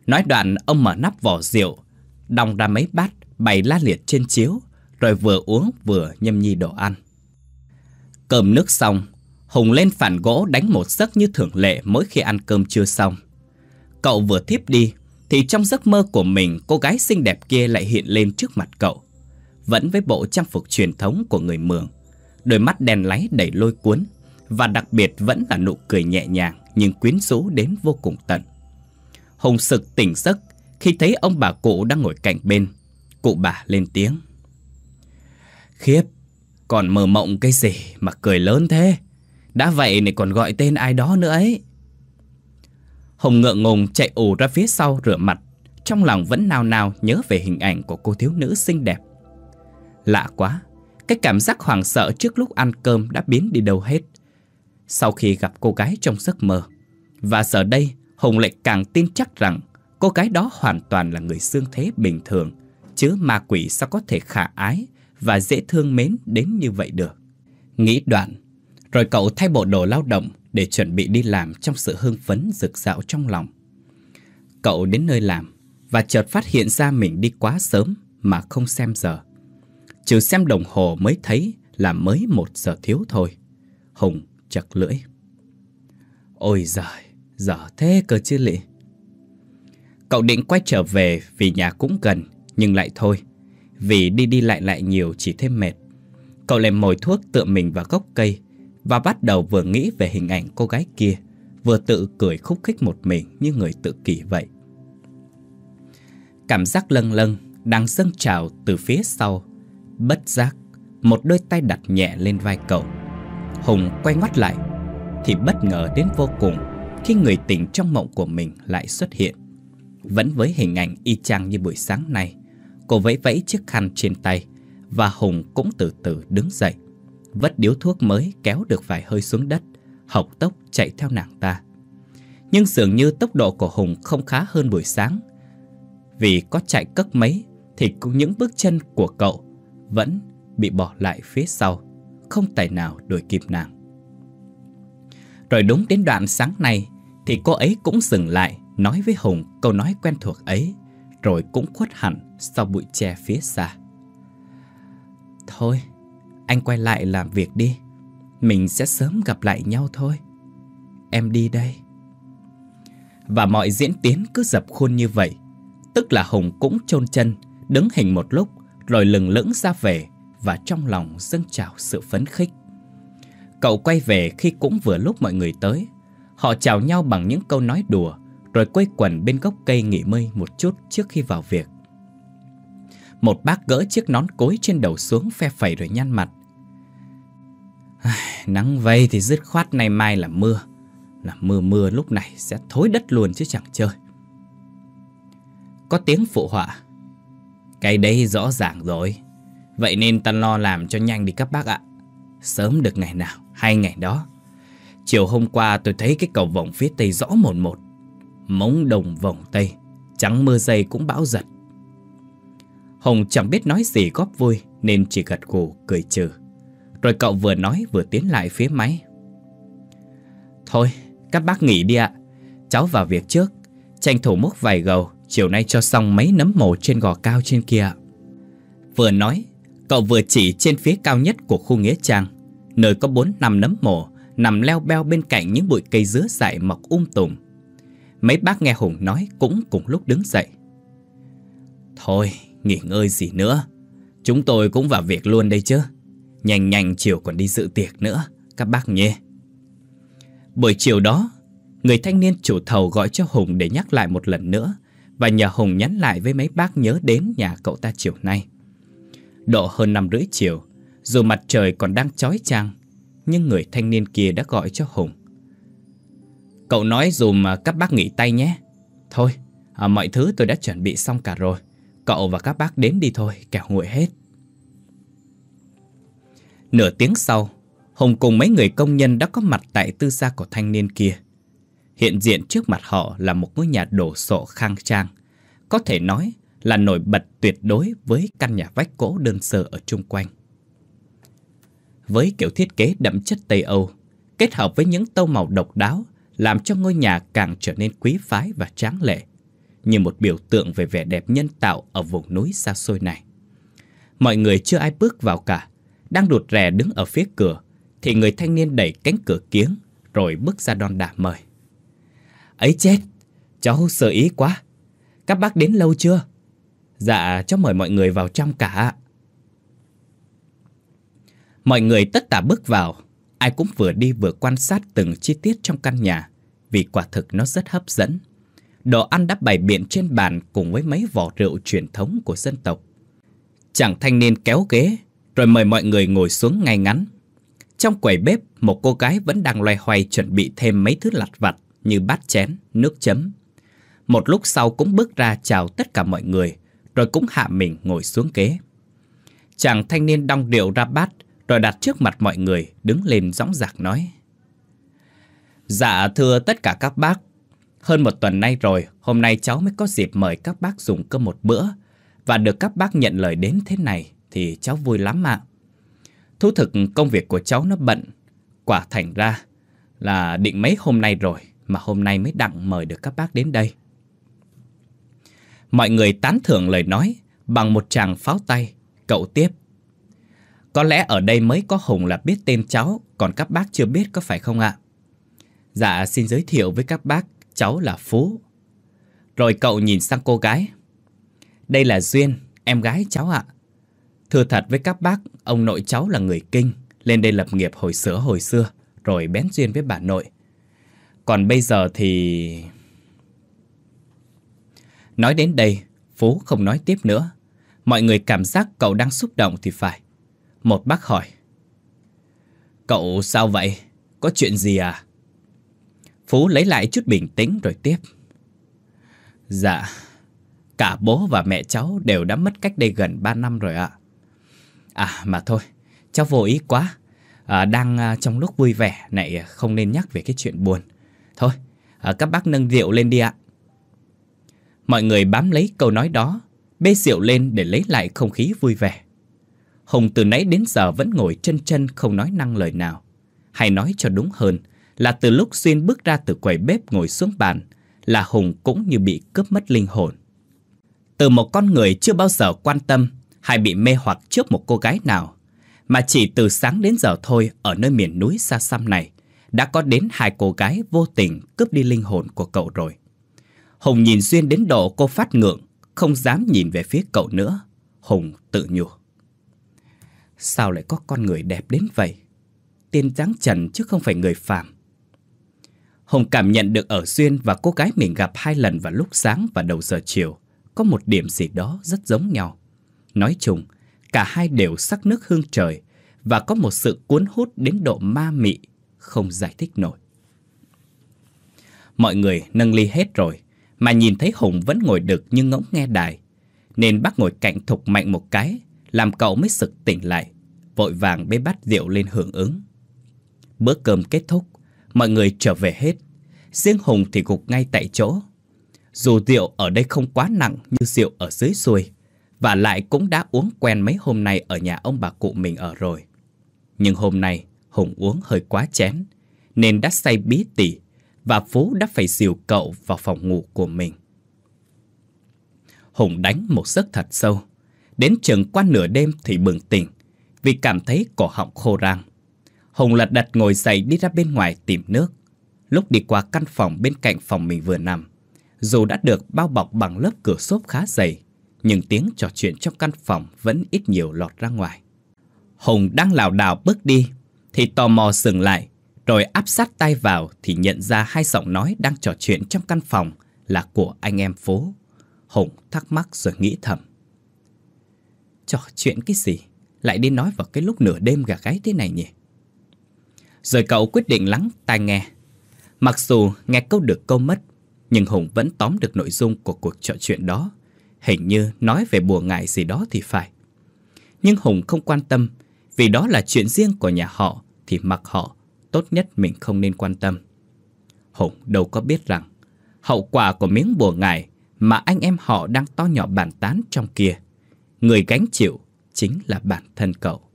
Nói đoạn ông mở nắp vỏ rượu, đong ra mấy bát bày la liệt trên chiếu rồi vừa uống vừa nhâm nhi đồ ăn. Cơm nước xong, Hùng lên phản gỗ đánh một giấc như thường lệ mỗi khi ăn cơm chưa xong. Cậu vừa thiếp đi, thì trong giấc mơ của mình cô gái xinh đẹp kia lại hiện lên trước mặt cậu. Vẫn với bộ trang phục truyền thống của người Mường, đôi mắt đèn láy đầy lôi cuốn, và đặc biệt vẫn là nụ cười nhẹ nhàng nhưng quyến rũ đến vô cùng tận. Hùng sực tỉnh giấc khi thấy ông bà cụ đang ngồi cạnh bên. Cụ bà lên tiếng. Khiếp, còn mơ mộng cái gì mà cười lớn thế? Đã vậy này còn gọi tên ai đó nữa ấy. Hồng ngượng ngùng chạy ù ra phía sau rửa mặt, trong lòng vẫn nao nao nhớ về hình ảnh của cô thiếu nữ xinh đẹp. Lạ quá, cái cảm giác hoảng sợ trước lúc ăn cơm đã biến đi đâu hết. Sau khi gặp cô gái trong giấc mơ, và giờ đây Hồng lại càng tin chắc rằng cô gái đó hoàn toàn là người xương thế bình thường, chứ ma quỷ sao có thể khả ái, và dễ thương mến đến như vậy được. Nghĩ đoạn, rồi cậu thay bộ đồ lao động để chuẩn bị đi làm trong sự hưng phấn rực rạo trong lòng. Cậu đến nơi làm và chợt phát hiện ra mình đi quá sớm mà không xem giờ. Trừ xem đồng hồ mới thấy là mới một giờ thiếu thôi. Hùng chật lưỡi. Ôi giời, giờ thế cơ chứ lị. Cậu định quay trở về vì nhà cũng gần, nhưng lại thôi. Vì đi đi lại lại nhiều chỉ thêm mệt Cậu lại mồi thuốc tựa mình vào gốc cây Và bắt đầu vừa nghĩ về hình ảnh cô gái kia Vừa tự cười khúc khích một mình như người tự kỷ vậy Cảm giác lâng lâng đang dâng trào từ phía sau Bất giác Một đôi tay đặt nhẹ lên vai cậu Hùng quay ngoắt lại Thì bất ngờ đến vô cùng Khi người tình trong mộng của mình lại xuất hiện Vẫn với hình ảnh y chang như buổi sáng nay Cô vẫy vẫy chiếc khăn trên tay Và Hùng cũng từ từ đứng dậy Vất điếu thuốc mới kéo được vài hơi xuống đất Học tốc chạy theo nàng ta Nhưng dường như tốc độ của Hùng không khá hơn buổi sáng Vì có chạy cất mấy Thì cũng những bước chân của cậu Vẫn bị bỏ lại phía sau Không tài nào đuổi kịp nàng Rồi đúng đến đoạn sáng nay Thì cô ấy cũng dừng lại Nói với Hùng câu nói quen thuộc ấy rồi cũng khuất hẳn sau bụi tre phía xa. Thôi, anh quay lại làm việc đi. Mình sẽ sớm gặp lại nhau thôi. Em đi đây. Và mọi diễn tiến cứ dập khuôn như vậy. Tức là Hùng cũng chôn chân, đứng hình một lúc, rồi lừng lững ra về và trong lòng dâng trào sự phấn khích. Cậu quay về khi cũng vừa lúc mọi người tới. Họ chào nhau bằng những câu nói đùa rồi quay quần bên gốc cây nghỉ mây một chút trước khi vào việc. Một bác gỡ chiếc nón cối trên đầu xuống phe phẩy rồi nhăn mặt. Nắng vây thì dứt khoát nay mai là mưa. Là mưa mưa lúc này sẽ thối đất luôn chứ chẳng chơi. Có tiếng phụ họa. Cái đấy rõ ràng rồi. Vậy nên ta lo làm cho nhanh đi các bác ạ. Sớm được ngày nào hay ngày đó. Chiều hôm qua tôi thấy cái cầu vọng phía tây rõ một, một mống đồng vòng tay Trắng mưa dày cũng bão giật Hồng chẳng biết nói gì góp vui Nên chỉ gật gù cười trừ Rồi cậu vừa nói vừa tiến lại phía máy Thôi các bác nghỉ đi ạ Cháu vào việc trước Tranh thủ múc vài gầu Chiều nay cho xong mấy nấm mồ trên gò cao trên kia Vừa nói Cậu vừa chỉ trên phía cao nhất của khu Nghĩa Trang Nơi có bốn năm nấm mồ Nằm leo beo bên cạnh những bụi cây dứa dại mọc um tùm Mấy bác nghe Hùng nói cũng cùng lúc đứng dậy Thôi nghỉ ngơi gì nữa Chúng tôi cũng vào việc luôn đây chứ Nhanh nhanh chiều còn đi dự tiệc nữa Các bác nhé Buổi chiều đó Người thanh niên chủ thầu gọi cho Hùng để nhắc lại một lần nữa Và nhờ Hùng nhắn lại với mấy bác nhớ đến nhà cậu ta chiều nay Độ hơn năm rưỡi chiều Dù mặt trời còn đang chói chang Nhưng người thanh niên kia đã gọi cho Hùng Cậu nói dùm à, các bác nghỉ tay nhé. Thôi, à, mọi thứ tôi đã chuẩn bị xong cả rồi. Cậu và các bác đến đi thôi, kẻo nguội hết. Nửa tiếng sau, Hùng cùng mấy người công nhân đã có mặt tại tư gia của thanh niên kia. Hiện diện trước mặt họ là một ngôi nhà đổ sộ khang trang. Có thể nói là nổi bật tuyệt đối với căn nhà vách gỗ đơn sơ ở chung quanh. Với kiểu thiết kế đậm chất Tây Âu, kết hợp với những tông màu độc đáo làm cho ngôi nhà càng trở nên quý phái và tráng lệ, như một biểu tượng về vẻ đẹp nhân tạo ở vùng núi xa xôi này. Mọi người chưa ai bước vào cả, đang đột rè đứng ở phía cửa, thì người thanh niên đẩy cánh cửa kiếng, rồi bước ra đòn đả mời. Ấy chết, cháu sợ ý quá. Các bác đến lâu chưa? Dạ, cháu mời mọi người vào trong cả. Mọi người tất cả bước vào, ai cũng vừa đi vừa quan sát từng chi tiết trong căn nhà vì quả thực nó rất hấp dẫn. Đồ ăn đã bày biện trên bàn cùng với mấy vỏ rượu truyền thống của dân tộc. Chàng thanh niên kéo ghế, rồi mời mọi người ngồi xuống ngay ngắn. Trong quầy bếp, một cô gái vẫn đang loay hoay chuẩn bị thêm mấy thứ lặt vặt như bát chén, nước chấm. Một lúc sau cũng bước ra chào tất cả mọi người, rồi cũng hạ mình ngồi xuống ghế. Chàng thanh niên đong rượu ra bát, rồi đặt trước mặt mọi người, đứng lên dõng dạc nói. Dạ thưa tất cả các bác Hơn một tuần nay rồi Hôm nay cháu mới có dịp mời các bác dùng cơm một bữa Và được các bác nhận lời đến thế này Thì cháu vui lắm ạ Thú thực công việc của cháu nó bận Quả thành ra là định mấy hôm nay rồi Mà hôm nay mới đặng mời được các bác đến đây Mọi người tán thưởng lời nói Bằng một tràng pháo tay Cậu tiếp Có lẽ ở đây mới có Hùng là biết tên cháu Còn các bác chưa biết có phải không ạ Dạ xin giới thiệu với các bác, cháu là Phú. Rồi cậu nhìn sang cô gái. Đây là Duyên, em gái cháu ạ. À. Thưa thật với các bác, ông nội cháu là người Kinh, lên đây lập nghiệp hồi sữa hồi xưa, rồi bén duyên với bà nội. Còn bây giờ thì... Nói đến đây, Phú không nói tiếp nữa. Mọi người cảm giác cậu đang xúc động thì phải. Một bác hỏi. Cậu sao vậy? Có chuyện gì à? Phú lấy lại chút bình tĩnh rồi tiếp. Dạ, cả bố và mẹ cháu đều đã mất cách đây gần 3 năm rồi ạ. À. mà thôi, cháu vô ý quá. À, đang à, trong lúc vui vẻ này không nên nhắc về cái chuyện buồn. Thôi, à, các bác nâng rượu lên đi ạ. Mọi người bám lấy câu nói đó, bê rượu lên để lấy lại không khí vui vẻ. Hùng từ nãy đến giờ vẫn ngồi chân chân không nói năng lời nào. Hay nói cho đúng hơn là từ lúc Xuyên bước ra từ quầy bếp ngồi xuống bàn, là Hùng cũng như bị cướp mất linh hồn. Từ một con người chưa bao giờ quan tâm hay bị mê hoặc trước một cô gái nào, mà chỉ từ sáng đến giờ thôi ở nơi miền núi xa xăm này, đã có đến hai cô gái vô tình cướp đi linh hồn của cậu rồi. Hùng nhìn Xuyên đến độ cô phát ngượng, không dám nhìn về phía cậu nữa. Hùng tự nhủ. Sao lại có con người đẹp đến vậy? Tiên dáng trần chứ không phải người phàm. Hùng cảm nhận được ở Duyên và cô gái mình gặp hai lần vào lúc sáng và đầu giờ chiều có một điểm gì đó rất giống nhau. Nói chung, cả hai đều sắc nước hương trời và có một sự cuốn hút đến độ ma mị, không giải thích nổi. Mọi người nâng ly hết rồi, mà nhìn thấy Hùng vẫn ngồi đực như ngỗng nghe đài. Nên bác ngồi cạnh thục mạnh một cái, làm cậu mới sực tỉnh lại, vội vàng bê bát rượu lên hưởng ứng. Bữa cơm kết thúc, Mọi người trở về hết Riêng Hùng thì gục ngay tại chỗ Dù rượu ở đây không quá nặng như rượu ở dưới xuôi Và lại cũng đã uống quen mấy hôm nay ở nhà ông bà cụ mình ở rồi Nhưng hôm nay Hùng uống hơi quá chén Nên đã say bí tỉ Và Phú đã phải dìu cậu vào phòng ngủ của mình Hùng đánh một giấc thật sâu Đến chừng qua nửa đêm thì bừng tỉnh Vì cảm thấy cổ họng khô rang Hùng lật đặt ngồi dậy đi ra bên ngoài tìm nước. Lúc đi qua căn phòng bên cạnh phòng mình vừa nằm, dù đã được bao bọc bằng lớp cửa xốp khá dày, nhưng tiếng trò chuyện trong căn phòng vẫn ít nhiều lọt ra ngoài. Hùng đang lảo đảo bước đi, thì tò mò dừng lại, rồi áp sát tay vào thì nhận ra hai giọng nói đang trò chuyện trong căn phòng là của anh em phố. Hùng thắc mắc rồi nghĩ thầm. Trò chuyện cái gì? Lại đi nói vào cái lúc nửa đêm gà gáy thế này nhỉ? Rồi cậu quyết định lắng tai nghe Mặc dù nghe câu được câu mất Nhưng Hùng vẫn tóm được nội dung của cuộc trò chuyện đó Hình như nói về bùa ngại gì đó thì phải Nhưng Hùng không quan tâm Vì đó là chuyện riêng của nhà họ Thì mặc họ Tốt nhất mình không nên quan tâm Hùng đâu có biết rằng Hậu quả của miếng bùa ngải Mà anh em họ đang to nhỏ bàn tán trong kia Người gánh chịu Chính là bản thân cậu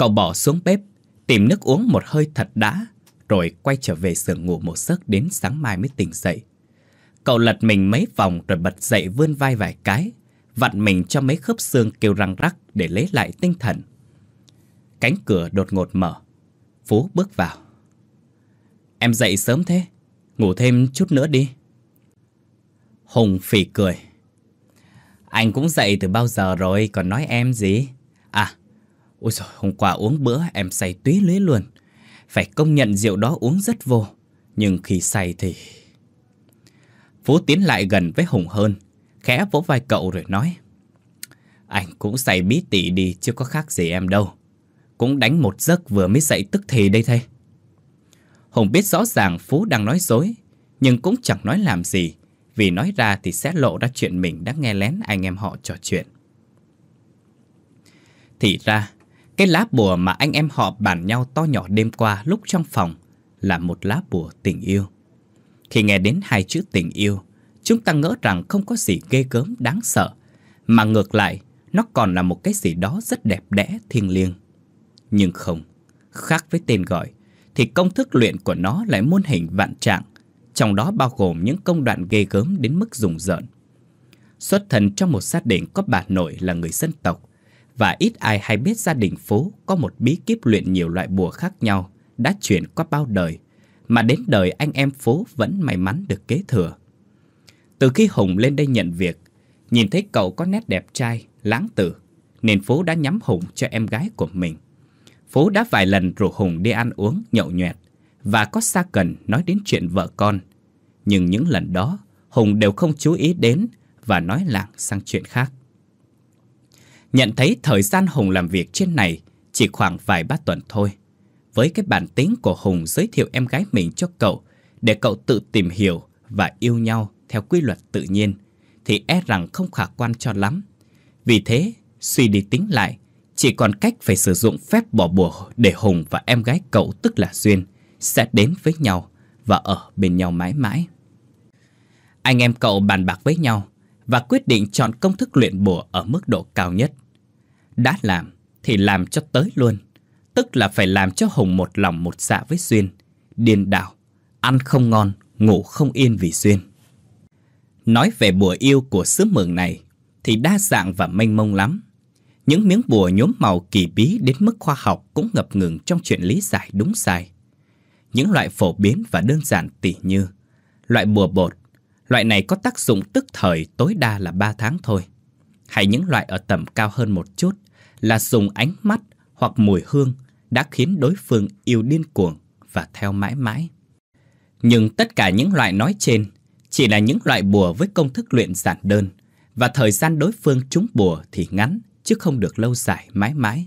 Cậu bỏ xuống bếp, tìm nước uống một hơi thật đã, rồi quay trở về giường ngủ một giấc đến sáng mai mới tỉnh dậy. Cậu lật mình mấy vòng rồi bật dậy vươn vai vài cái, vặn mình cho mấy khớp xương kêu răng rắc để lấy lại tinh thần. Cánh cửa đột ngột mở, Phú bước vào. Em dậy sớm thế, ngủ thêm chút nữa đi. Hùng phỉ cười. Anh cũng dậy từ bao giờ rồi, còn nói em gì? À, Ôi trời, hôm qua uống bữa em say túy lưới luôn. Phải công nhận rượu đó uống rất vô. Nhưng khi say thì... Phú tiến lại gần với Hùng hơn, khẽ vỗ vai cậu rồi nói. Anh cũng say bí tỉ đi chứ có khác gì em đâu. Cũng đánh một giấc vừa mới dậy tức thì đây thôi. Hùng biết rõ ràng Phú đang nói dối, nhưng cũng chẳng nói làm gì, vì nói ra thì sẽ lộ ra chuyện mình đã nghe lén anh em họ trò chuyện. Thì ra, cái lá bùa mà anh em họ bàn nhau to nhỏ đêm qua lúc trong phòng là một lá bùa tình yêu. Khi nghe đến hai chữ tình yêu, chúng ta ngỡ rằng không có gì ghê gớm đáng sợ, mà ngược lại, nó còn là một cái gì đó rất đẹp đẽ thiêng liêng. Nhưng không, khác với tên gọi, thì công thức luyện của nó lại muôn hình vạn trạng, trong đó bao gồm những công đoạn ghê gớm đến mức rùng rợn. Xuất thân trong một gia đình có bà nội là người dân tộc, và ít ai hay biết gia đình phố có một bí kíp luyện nhiều loại bùa khác nhau đã truyền qua bao đời, mà đến đời anh em phố vẫn may mắn được kế thừa. Từ khi Hùng lên đây nhận việc, nhìn thấy cậu có nét đẹp trai, lãng tử, nên phố đã nhắm Hùng cho em gái của mình. phố đã vài lần rủ Hùng đi ăn uống, nhậu nhẹt và có xa cần nói đến chuyện vợ con. Nhưng những lần đó, Hùng đều không chú ý đến và nói lạng sang chuyện khác. Nhận thấy thời gian Hùng làm việc trên này chỉ khoảng vài ba tuần thôi. Với cái bản tính của Hùng giới thiệu em gái mình cho cậu, để cậu tự tìm hiểu và yêu nhau theo quy luật tự nhiên, thì e rằng không khả quan cho lắm. Vì thế, suy đi tính lại, chỉ còn cách phải sử dụng phép bỏ bùa để Hùng và em gái cậu tức là Duyên sẽ đến với nhau và ở bên nhau mãi mãi. Anh em cậu bàn bạc với nhau và quyết định chọn công thức luyện bùa ở mức độ cao nhất. Đã làm thì làm cho tới luôn, tức là phải làm cho Hùng một lòng một dạ với Duyên, điên đảo, ăn không ngon, ngủ không yên vì Duyên. Nói về bùa yêu của xứ mường này thì đa dạng và mênh mông lắm. Những miếng bùa nhốm màu kỳ bí đến mức khoa học cũng ngập ngừng trong chuyện lý giải đúng sai. Những loại phổ biến và đơn giản tỉ như loại bùa bột, Loại này có tác dụng tức thời tối đa là 3 tháng thôi. Hay những loại ở tầm cao hơn một chút là dùng ánh mắt hoặc mùi hương đã khiến đối phương yêu điên cuồng và theo mãi mãi. Nhưng tất cả những loại nói trên chỉ là những loại bùa với công thức luyện giản đơn và thời gian đối phương trúng bùa thì ngắn chứ không được lâu dài mãi mãi.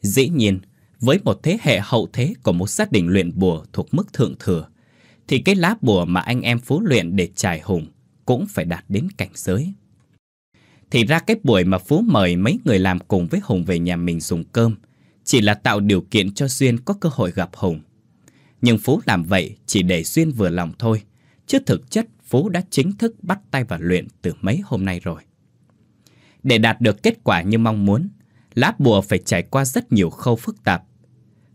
Dĩ nhiên, với một thế hệ hậu thế của một gia đình luyện bùa thuộc mức thượng thừa thì cái lá bùa mà anh em phú luyện để trải hùng cũng phải đạt đến cảnh giới. Thì ra cái buổi mà Phú mời mấy người làm cùng với Hùng về nhà mình dùng cơm chỉ là tạo điều kiện cho Duyên có cơ hội gặp Hùng. Nhưng Phú làm vậy chỉ để Duyên vừa lòng thôi, chứ thực chất Phú đã chính thức bắt tay vào luyện từ mấy hôm nay rồi. Để đạt được kết quả như mong muốn, lá bùa phải trải qua rất nhiều khâu phức tạp.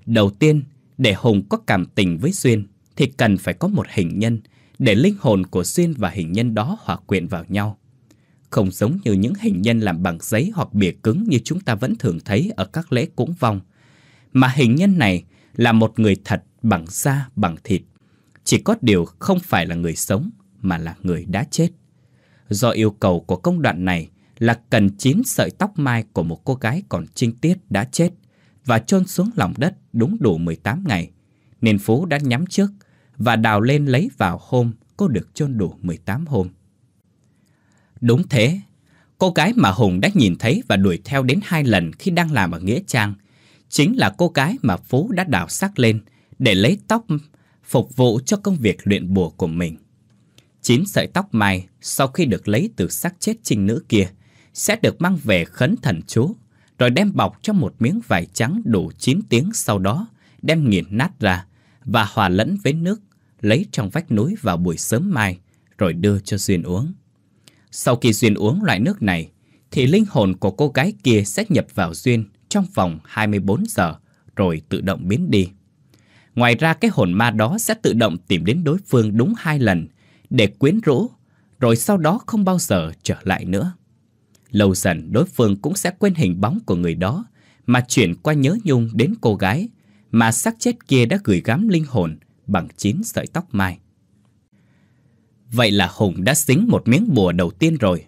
Đầu tiên, để Hùng có cảm tình với Duyên, thì cần phải có một hình nhân để linh hồn của Xuyên và hình nhân đó hòa quyện vào nhau. Không giống như những hình nhân làm bằng giấy hoặc bìa cứng như chúng ta vẫn thường thấy ở các lễ cúng vong, mà hình nhân này là một người thật bằng da, bằng thịt. Chỉ có điều không phải là người sống mà là người đã chết. Do yêu cầu của công đoạn này là cần chín sợi tóc mai của một cô gái còn trinh tiết đã chết và chôn xuống lòng đất đúng đủ 18 ngày nên Phú đã nhắm trước và đào lên lấy vào hôm cô được chôn đủ 18 hôm. Đúng thế, cô gái mà Hùng đã nhìn thấy và đuổi theo đến hai lần khi đang làm ở Nghĩa Trang chính là cô gái mà Phú đã đào xác lên để lấy tóc phục vụ cho công việc luyện bùa của mình. Chín sợi tóc mai sau khi được lấy từ xác chết trinh nữ kia sẽ được mang về khấn thần chú rồi đem bọc trong một miếng vải trắng đủ 9 tiếng sau đó đem nghiền nát ra và hòa lẫn với nước, lấy trong vách núi vào buổi sớm mai, rồi đưa cho Duyên uống. Sau khi Duyên uống loại nước này, thì linh hồn của cô gái kia sẽ nhập vào Duyên trong vòng 24 giờ, rồi tự động biến đi. Ngoài ra cái hồn ma đó sẽ tự động tìm đến đối phương đúng hai lần để quyến rũ, rồi sau đó không bao giờ trở lại nữa. Lâu dần đối phương cũng sẽ quên hình bóng của người đó mà chuyển qua nhớ nhung đến cô gái, mà xác chết kia đã gửi gắm linh hồn bằng chín sợi tóc mai. Vậy là Hùng đã xính một miếng bùa đầu tiên rồi.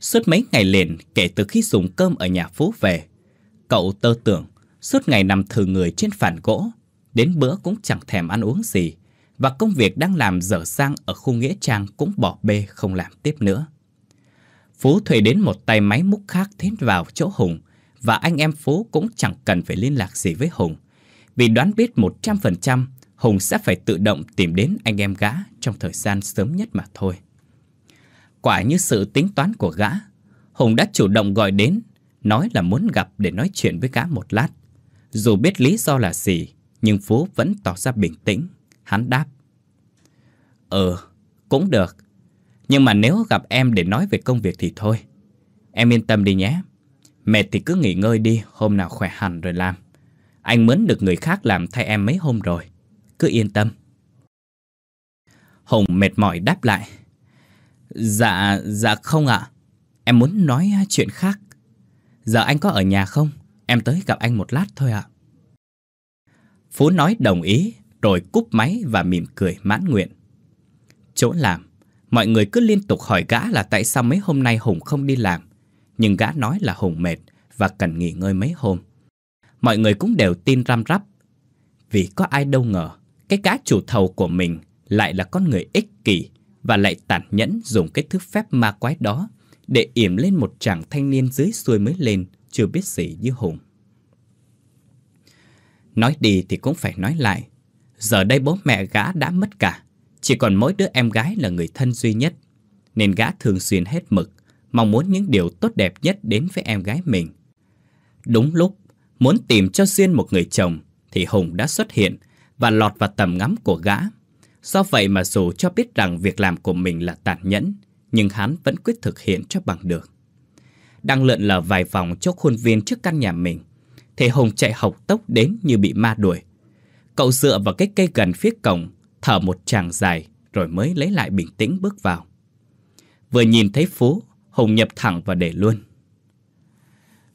Suốt mấy ngày liền kể từ khi dùng cơm ở nhà Phú về, cậu tơ tưởng suốt ngày nằm thử người trên phản gỗ, đến bữa cũng chẳng thèm ăn uống gì, và công việc đang làm dở sang ở khu Nghĩa Trang cũng bỏ bê không làm tiếp nữa. Phú thuê đến một tay máy múc khác thế vào chỗ Hùng, và anh em Phú cũng chẳng cần phải liên lạc gì với Hùng, vì đoán biết 100% Hùng sẽ phải tự động tìm đến anh em gã trong thời gian sớm nhất mà thôi. Quả như sự tính toán của gã, Hùng đã chủ động gọi đến, nói là muốn gặp để nói chuyện với gã một lát. Dù biết lý do là gì, nhưng Phú vẫn tỏ ra bình tĩnh. Hắn đáp. Ừ, cũng được. Nhưng mà nếu gặp em để nói về công việc thì thôi. Em yên tâm đi nhé. Mệt thì cứ nghỉ ngơi đi, hôm nào khỏe hẳn rồi làm. Anh mướn được người khác làm thay em mấy hôm rồi Cứ yên tâm Hùng mệt mỏi đáp lại Dạ, dạ không ạ Em muốn nói chuyện khác Giờ anh có ở nhà không? Em tới gặp anh một lát thôi ạ Phú nói đồng ý Rồi cúp máy và mỉm cười mãn nguyện Chỗ làm Mọi người cứ liên tục hỏi gã là tại sao mấy hôm nay Hùng không đi làm Nhưng gã nói là Hùng mệt Và cần nghỉ ngơi mấy hôm mọi người cũng đều tin ram rắp. Vì có ai đâu ngờ, cái cá chủ thầu của mình lại là con người ích kỷ và lại tàn nhẫn dùng cái thứ phép ma quái đó để yểm lên một chàng thanh niên dưới xuôi mới lên, chưa biết gì như Hùng. Nói đi thì cũng phải nói lại, giờ đây bố mẹ gã đã mất cả, chỉ còn mỗi đứa em gái là người thân duy nhất, nên gã thường xuyên hết mực, mong muốn những điều tốt đẹp nhất đến với em gái mình. Đúng lúc, Muốn tìm cho Duyên một người chồng thì Hùng đã xuất hiện và lọt vào tầm ngắm của gã. Do vậy mà dù cho biết rằng việc làm của mình là tàn nhẫn, nhưng hắn vẫn quyết thực hiện cho bằng được. Đang lượn lờ vài vòng chỗ khuôn viên trước căn nhà mình, thì Hùng chạy học tốc đến như bị ma đuổi. Cậu dựa vào cái cây gần phía cổng, thở một tràng dài rồi mới lấy lại bình tĩnh bước vào. Vừa nhìn thấy Phú, Hùng nhập thẳng và để luôn.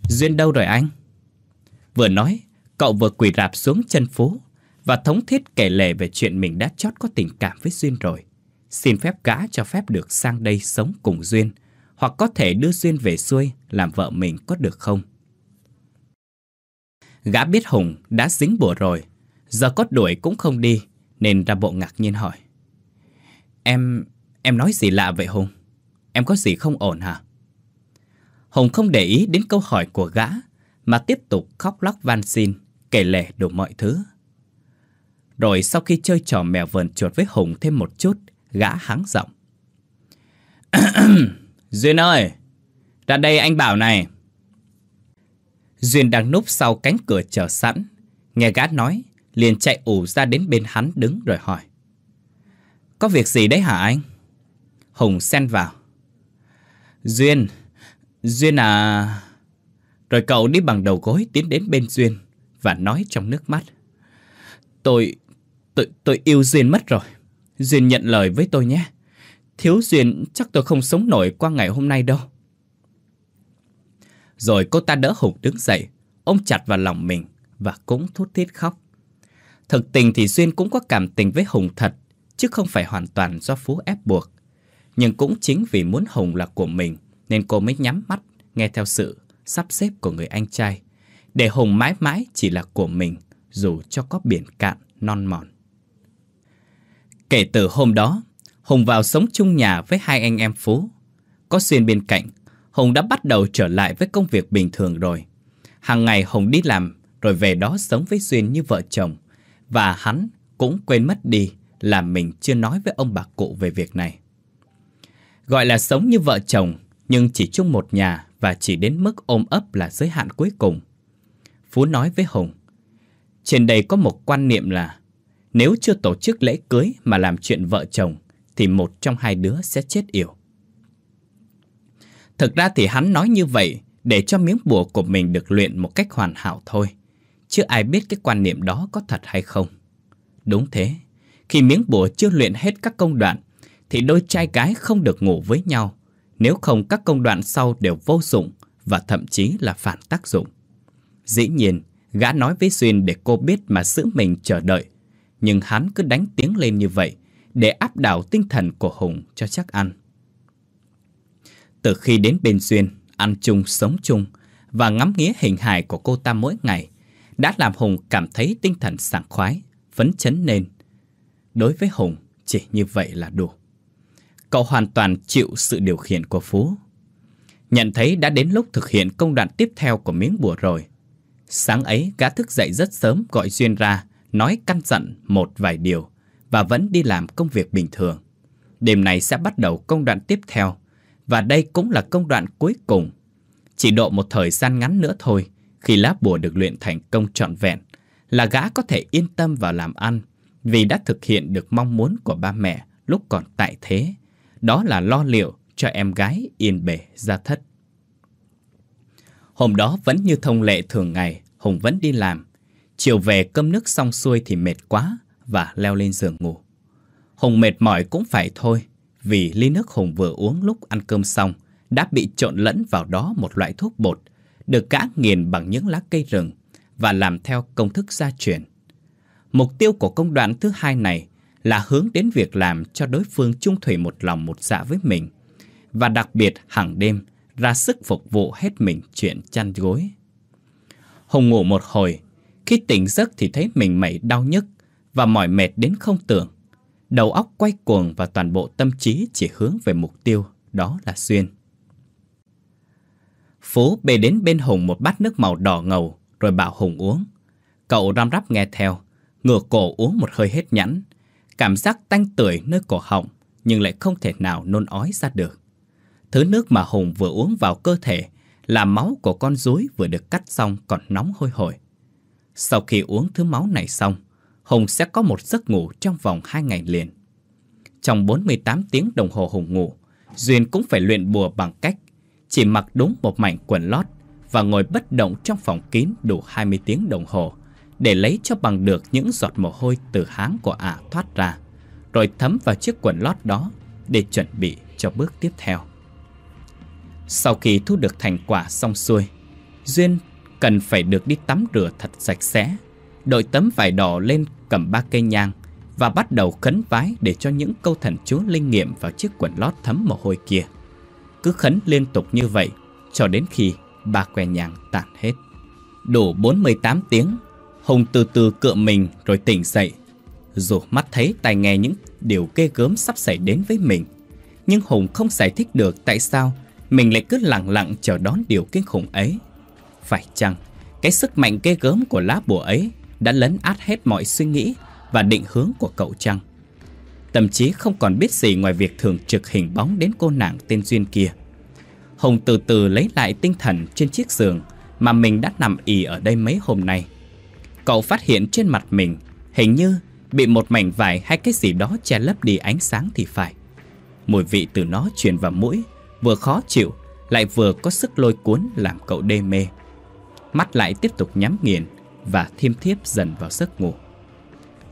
Duyên đâu rồi anh? Vừa nói, cậu vừa quỳ rạp xuống chân phố và thống thiết kể lể về chuyện mình đã chót có tình cảm với Duyên rồi. Xin phép gã cho phép được sang đây sống cùng Duyên, hoặc có thể đưa Duyên về xuôi làm vợ mình có được không? Gã biết Hùng đã dính bùa rồi, giờ có đuổi cũng không đi, nên ra bộ ngạc nhiên hỏi. Em... em nói gì lạ vậy Hùng? Em có gì không ổn hả? Hùng không để ý đến câu hỏi của gã mà tiếp tục khóc lóc van xin, kể lể đủ mọi thứ. Rồi sau khi chơi trò mèo vờn chuột với Hùng thêm một chút, gã hắng giọng. [clears throat] Duyên ơi, ra đây anh bảo này. Duyên đang núp sau cánh cửa chờ sẵn, nghe gã nói, liền chạy ủ ra đến bên hắn đứng rồi hỏi. Có việc gì đấy hả anh? Hùng xen vào. Duyên, Duyên à... Rồi cậu đi bằng đầu gối tiến đến bên Duyên Và nói trong nước mắt Tôi, tôi, tôi yêu Duyên mất rồi Duyên nhận lời với tôi nhé Thiếu Duyên chắc tôi không sống nổi qua ngày hôm nay đâu Rồi cô ta đỡ Hùng đứng dậy Ôm chặt vào lòng mình Và cũng thút thít khóc Thực tình thì Duyên cũng có cảm tình với Hùng thật Chứ không phải hoàn toàn do Phú ép buộc Nhưng cũng chính vì muốn Hùng là của mình Nên cô mới nhắm mắt Nghe theo sự sắp xếp của người anh trai, để Hùng mãi mãi chỉ là của mình, dù cho có biển cạn non mòn. Kể từ hôm đó, Hùng vào sống chung nhà với hai anh em Phú. Có Xuyên bên cạnh, Hùng đã bắt đầu trở lại với công việc bình thường rồi. Hàng ngày Hùng đi làm, rồi về đó sống với Xuyên như vợ chồng. Và hắn cũng quên mất đi là mình chưa nói với ông bà cụ về việc này. Gọi là sống như vợ chồng, nhưng chỉ chung một nhà và chỉ đến mức ôm ấp là giới hạn cuối cùng. Phú nói với Hùng, trên đây có một quan niệm là nếu chưa tổ chức lễ cưới mà làm chuyện vợ chồng thì một trong hai đứa sẽ chết yểu. Thực ra thì hắn nói như vậy để cho miếng bùa của mình được luyện một cách hoàn hảo thôi. Chứ ai biết cái quan niệm đó có thật hay không. Đúng thế, khi miếng bùa chưa luyện hết các công đoạn thì đôi trai gái không được ngủ với nhau nếu không các công đoạn sau đều vô dụng và thậm chí là phản tác dụng. Dĩ nhiên, gã nói với Xuyên để cô biết mà giữ mình chờ đợi. Nhưng hắn cứ đánh tiếng lên như vậy để áp đảo tinh thần của Hùng cho chắc ăn. Từ khi đến bên Xuyên, ăn chung sống chung và ngắm nghía hình hài của cô ta mỗi ngày đã làm Hùng cảm thấy tinh thần sảng khoái, phấn chấn nên. Đối với Hùng, chỉ như vậy là đủ cậu hoàn toàn chịu sự điều khiển của Phú. Nhận thấy đã đến lúc thực hiện công đoạn tiếp theo của miếng bùa rồi. Sáng ấy gã thức dậy rất sớm gọi Duyên ra, nói căn dặn một vài điều và vẫn đi làm công việc bình thường. Đêm này sẽ bắt đầu công đoạn tiếp theo và đây cũng là công đoạn cuối cùng. Chỉ độ một thời gian ngắn nữa thôi, khi lá bùa được luyện thành công trọn vẹn, là gã có thể yên tâm vào làm ăn vì đã thực hiện được mong muốn của ba mẹ lúc còn tại thế đó là lo liệu cho em gái yên bề ra thất. Hôm đó vẫn như thông lệ thường ngày, Hùng vẫn đi làm. Chiều về cơm nước xong xuôi thì mệt quá và leo lên giường ngủ. Hùng mệt mỏi cũng phải thôi, vì ly nước Hùng vừa uống lúc ăn cơm xong đã bị trộn lẫn vào đó một loại thuốc bột, được gã nghiền bằng những lá cây rừng và làm theo công thức gia truyền. Mục tiêu của công đoạn thứ hai này là hướng đến việc làm cho đối phương chung thủy một lòng một dạ với mình và đặc biệt hàng đêm ra sức phục vụ hết mình chuyện chăn gối. Hùng ngủ một hồi, khi tỉnh giấc thì thấy mình mẩy đau nhức và mỏi mệt đến không tưởng. Đầu óc quay cuồng và toàn bộ tâm trí chỉ hướng về mục tiêu, đó là Xuyên. Phú bê đến bên Hùng một bát nước màu đỏ ngầu rồi bảo Hùng uống. Cậu ram rắp nghe theo, ngửa cổ uống một hơi hết nhẵn, Cảm giác tanh tưởi nơi cổ họng nhưng lại không thể nào nôn ói ra được. Thứ nước mà Hùng vừa uống vào cơ thể là máu của con rối vừa được cắt xong còn nóng hôi hổi. Sau khi uống thứ máu này xong, Hùng sẽ có một giấc ngủ trong vòng 2 ngày liền. Trong 48 tiếng đồng hồ Hùng ngủ, Duyên cũng phải luyện bùa bằng cách chỉ mặc đúng một mảnh quần lót và ngồi bất động trong phòng kín đủ 20 tiếng đồng hồ để lấy cho bằng được những giọt mồ hôi từ háng của ả thoát ra, rồi thấm vào chiếc quần lót đó để chuẩn bị cho bước tiếp theo. Sau khi thu được thành quả xong xuôi, Duyên cần phải được đi tắm rửa thật sạch sẽ, đội tấm vải đỏ lên cầm ba cây nhang và bắt đầu khấn vái để cho những câu thần chú linh nghiệm vào chiếc quần lót thấm mồ hôi kia. Cứ khấn liên tục như vậy cho đến khi ba que nhang tàn hết. Đủ 48 tiếng Hùng từ từ cựa mình rồi tỉnh dậy. Dù mắt thấy tai nghe những điều kê gớm sắp xảy đến với mình, nhưng Hùng không giải thích được tại sao mình lại cứ lặng lặng chờ đón điều kinh khủng ấy. Phải chăng, cái sức mạnh kê gớm của lá bùa ấy đã lấn át hết mọi suy nghĩ và định hướng của cậu chăng? Thậm chí không còn biết gì ngoài việc thường trực hình bóng đến cô nàng tên Duyên kia. hùng từ từ lấy lại tinh thần trên chiếc giường mà mình đã nằm ì ở đây mấy hôm nay cậu phát hiện trên mặt mình hình như bị một mảnh vải hay cái gì đó che lấp đi ánh sáng thì phải. Mùi vị từ nó truyền vào mũi, vừa khó chịu, lại vừa có sức lôi cuốn làm cậu đê mê. Mắt lại tiếp tục nhắm nghiền và thiêm thiếp dần vào giấc ngủ.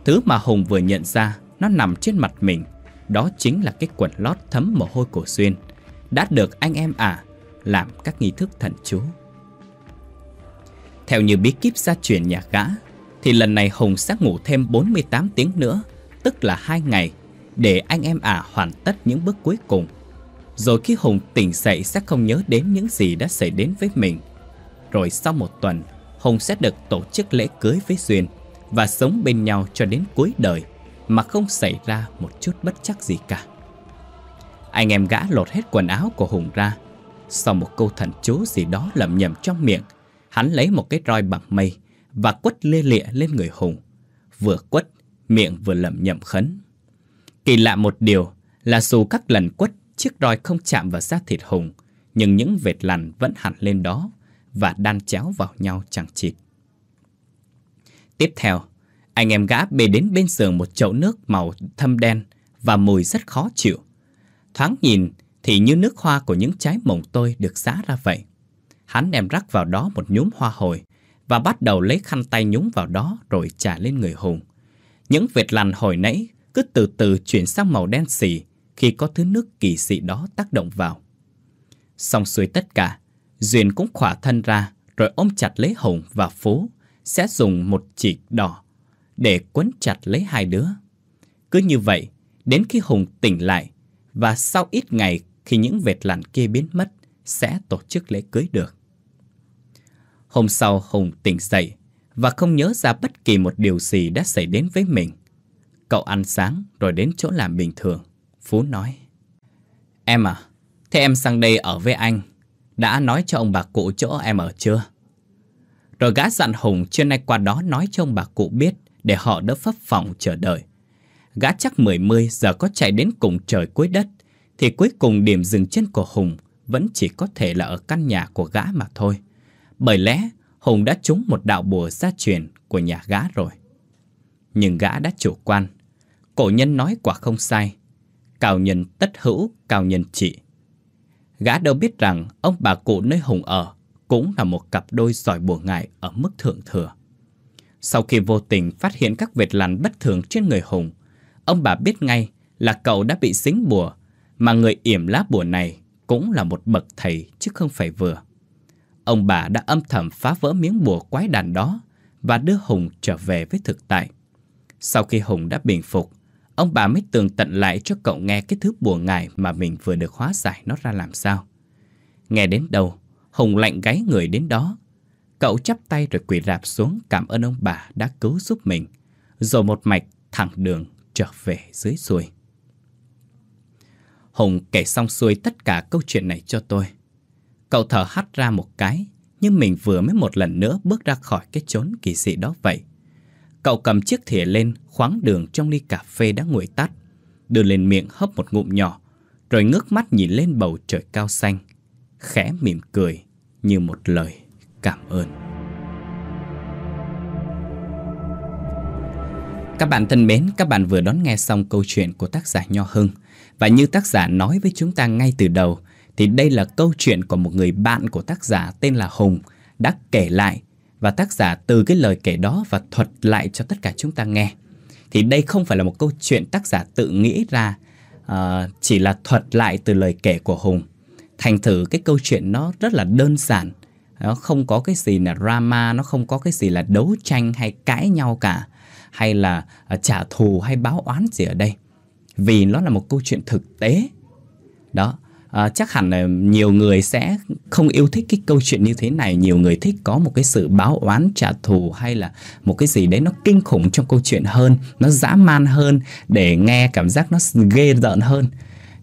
Thứ mà Hùng vừa nhận ra nó nằm trên mặt mình, đó chính là cái quần lót thấm mồ hôi cổ Xuyên, đã được anh em ả à, làm các nghi thức thần chú. Theo như bí kíp gia truyền nhà gã, thì lần này Hùng sẽ ngủ thêm 48 tiếng nữa, tức là 2 ngày, để anh em ả à hoàn tất những bước cuối cùng. Rồi khi Hùng tỉnh dậy sẽ không nhớ đến những gì đã xảy đến với mình. Rồi sau một tuần, Hùng sẽ được tổ chức lễ cưới với Duyên và sống bên nhau cho đến cuối đời mà không xảy ra một chút bất chắc gì cả. Anh em gã lột hết quần áo của Hùng ra. Sau một câu thần chú gì đó lẩm nhẩm trong miệng, hắn lấy một cái roi bằng mây và quất lê lịa lên người Hùng. Vừa quất, miệng vừa lẩm nhẩm khấn. Kỳ lạ một điều là dù các lần quất chiếc roi không chạm vào da thịt Hùng, nhưng những vệt lằn vẫn hẳn lên đó và đan chéo vào nhau chẳng chịt. Tiếp theo, anh em gã bê đến bên sườn một chậu nước màu thâm đen và mùi rất khó chịu. Thoáng nhìn thì như nước hoa của những trái mộng tôi được xá ra vậy. Hắn đem rắc vào đó một nhúm hoa hồi và bắt đầu lấy khăn tay nhúng vào đó rồi trả lên người Hùng. Những vệt lằn hồi nãy cứ từ từ chuyển sang màu đen xì khi có thứ nước kỳ dị đó tác động vào. Xong xuôi tất cả, Duyên cũng khỏa thân ra rồi ôm chặt lấy Hùng và Phú sẽ dùng một chỉ đỏ để quấn chặt lấy hai đứa. Cứ như vậy, đến khi Hùng tỉnh lại và sau ít ngày khi những vệt lằn kia biến mất sẽ tổ chức lễ cưới được. Hôm sau Hùng tỉnh dậy và không nhớ ra bất kỳ một điều gì đã xảy đến với mình. Cậu ăn sáng rồi đến chỗ làm bình thường. Phú nói. Em à, thế em sang đây ở với anh. Đã nói cho ông bà cụ chỗ em ở chưa? Rồi gã dặn Hùng trưa nay qua đó nói cho ông bà cụ biết để họ đỡ phấp phòng chờ đợi. Gã chắc mười mươi giờ có chạy đến cùng trời cuối đất thì cuối cùng điểm dừng chân của Hùng vẫn chỉ có thể là ở căn nhà của gã mà thôi. Bởi lẽ Hùng đã trúng một đạo bùa gia truyền của nhà gã rồi. Nhưng gã đã chủ quan. Cổ nhân nói quả không sai. Cào nhân tất hữu, cào nhân trị. Gã đâu biết rằng ông bà cụ nơi Hùng ở cũng là một cặp đôi giỏi bùa ngải ở mức thượng thừa. Sau khi vô tình phát hiện các vệt lằn bất thường trên người Hùng, ông bà biết ngay là cậu đã bị dính bùa, mà người yểm lá bùa này cũng là một bậc thầy chứ không phải vừa ông bà đã âm thầm phá vỡ miếng bùa quái đàn đó và đưa Hùng trở về với thực tại. Sau khi Hùng đã bình phục, ông bà mới tường tận lại cho cậu nghe cái thứ bùa ngài mà mình vừa được hóa giải nó ra làm sao. Nghe đến đâu, Hùng lạnh gáy người đến đó. Cậu chắp tay rồi quỳ rạp xuống cảm ơn ông bà đã cứu giúp mình, rồi một mạch thẳng đường trở về dưới xuôi. Hùng kể xong xuôi tất cả câu chuyện này cho tôi. Cậu thở hắt ra một cái, nhưng mình vừa mới một lần nữa bước ra khỏi cái chốn kỳ dị đó vậy. Cậu cầm chiếc thìa lên, khoáng đường trong ly cà phê đã nguội tắt, đưa lên miệng hấp một ngụm nhỏ, rồi ngước mắt nhìn lên bầu trời cao xanh, khẽ mỉm cười như một lời cảm ơn. Các bạn thân mến, các bạn vừa đón nghe xong câu chuyện của tác giả Nho Hưng. Và như tác giả nói với chúng ta ngay từ đầu thì đây là câu chuyện của một người bạn của tác giả tên là Hùng đã kể lại và tác giả từ cái lời kể đó và thuật lại cho tất cả chúng ta nghe. Thì đây không phải là một câu chuyện tác giả tự nghĩ ra, uh, chỉ là thuật lại từ lời kể của Hùng. Thành thử cái câu chuyện nó rất là đơn giản, nó không có cái gì là drama, nó không có cái gì là đấu tranh hay cãi nhau cả, hay là uh, trả thù hay báo oán gì ở đây. Vì nó là một câu chuyện thực tế. Đó, à, chắc hẳn là nhiều người sẽ không yêu thích cái câu chuyện như thế này nhiều người thích có một cái sự báo oán trả thù hay là một cái gì đấy nó kinh khủng trong câu chuyện hơn nó dã man hơn để nghe cảm giác nó ghê rợn hơn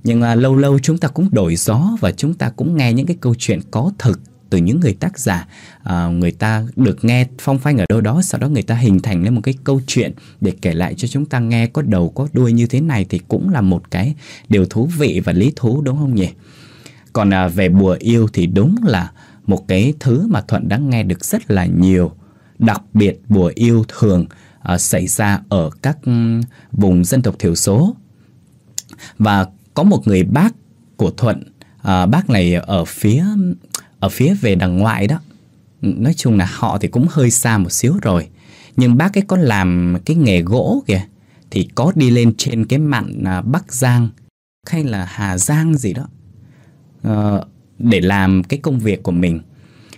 nhưng mà lâu lâu chúng ta cũng đổi gió và chúng ta cũng nghe những cái câu chuyện có thực từ những người tác giả à, người ta được nghe phong phanh ở đâu đó sau đó người ta hình thành lên một cái câu chuyện để kể lại cho chúng ta nghe có đầu có đuôi như thế này thì cũng là một cái điều thú vị và lý thú đúng không nhỉ còn à, về bùa yêu thì đúng là một cái thứ mà thuận đã nghe được rất là nhiều đặc biệt bùa yêu thường à, xảy ra ở các vùng dân tộc thiểu số và có một người bác của thuận à, bác này ở phía ở phía về đằng ngoại đó nói chung là họ thì cũng hơi xa một xíu rồi nhưng bác ấy có làm cái nghề gỗ kìa thì có đi lên trên cái mặn à, Bắc Giang hay là Hà Giang gì đó ờ, để làm cái công việc của mình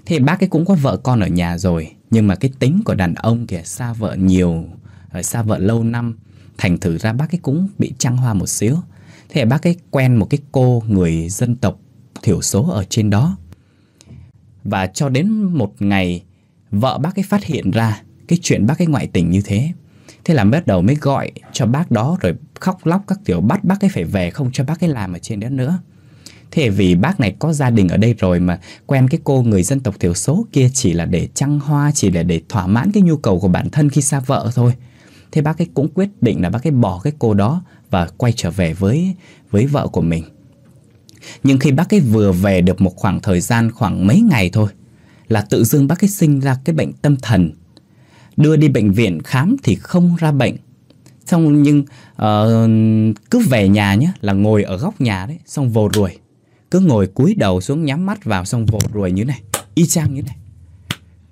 Thế bác ấy cũng có vợ con ở nhà rồi nhưng mà cái tính của đàn ông kìa xa vợ nhiều ờ, xa vợ lâu năm thành thử ra bác ấy cũng bị trăng hoa một xíu thế bác ấy quen một cái cô người dân tộc thiểu số ở trên đó và cho đến một ngày Vợ bác ấy phát hiện ra Cái chuyện bác ấy ngoại tình như thế Thế là bắt đầu mới gọi cho bác đó Rồi khóc lóc các kiểu bắt bác ấy phải về Không cho bác ấy làm ở trên đó nữa Thế vì bác này có gia đình ở đây rồi mà quen cái cô người dân tộc thiểu số kia chỉ là để trăng hoa, chỉ là để thỏa mãn cái nhu cầu của bản thân khi xa vợ thôi. Thế bác ấy cũng quyết định là bác ấy bỏ cái cô đó và quay trở về với với vợ của mình. Nhưng khi bác ấy vừa về được một khoảng thời gian khoảng mấy ngày thôi Là tự dưng bác ấy sinh ra cái bệnh tâm thần Đưa đi bệnh viện khám thì không ra bệnh Xong nhưng uh, cứ về nhà nhé là ngồi ở góc nhà đấy Xong vồ ruồi Cứ ngồi cúi đầu xuống nhắm mắt vào xong vồ ruồi như này Y chang như này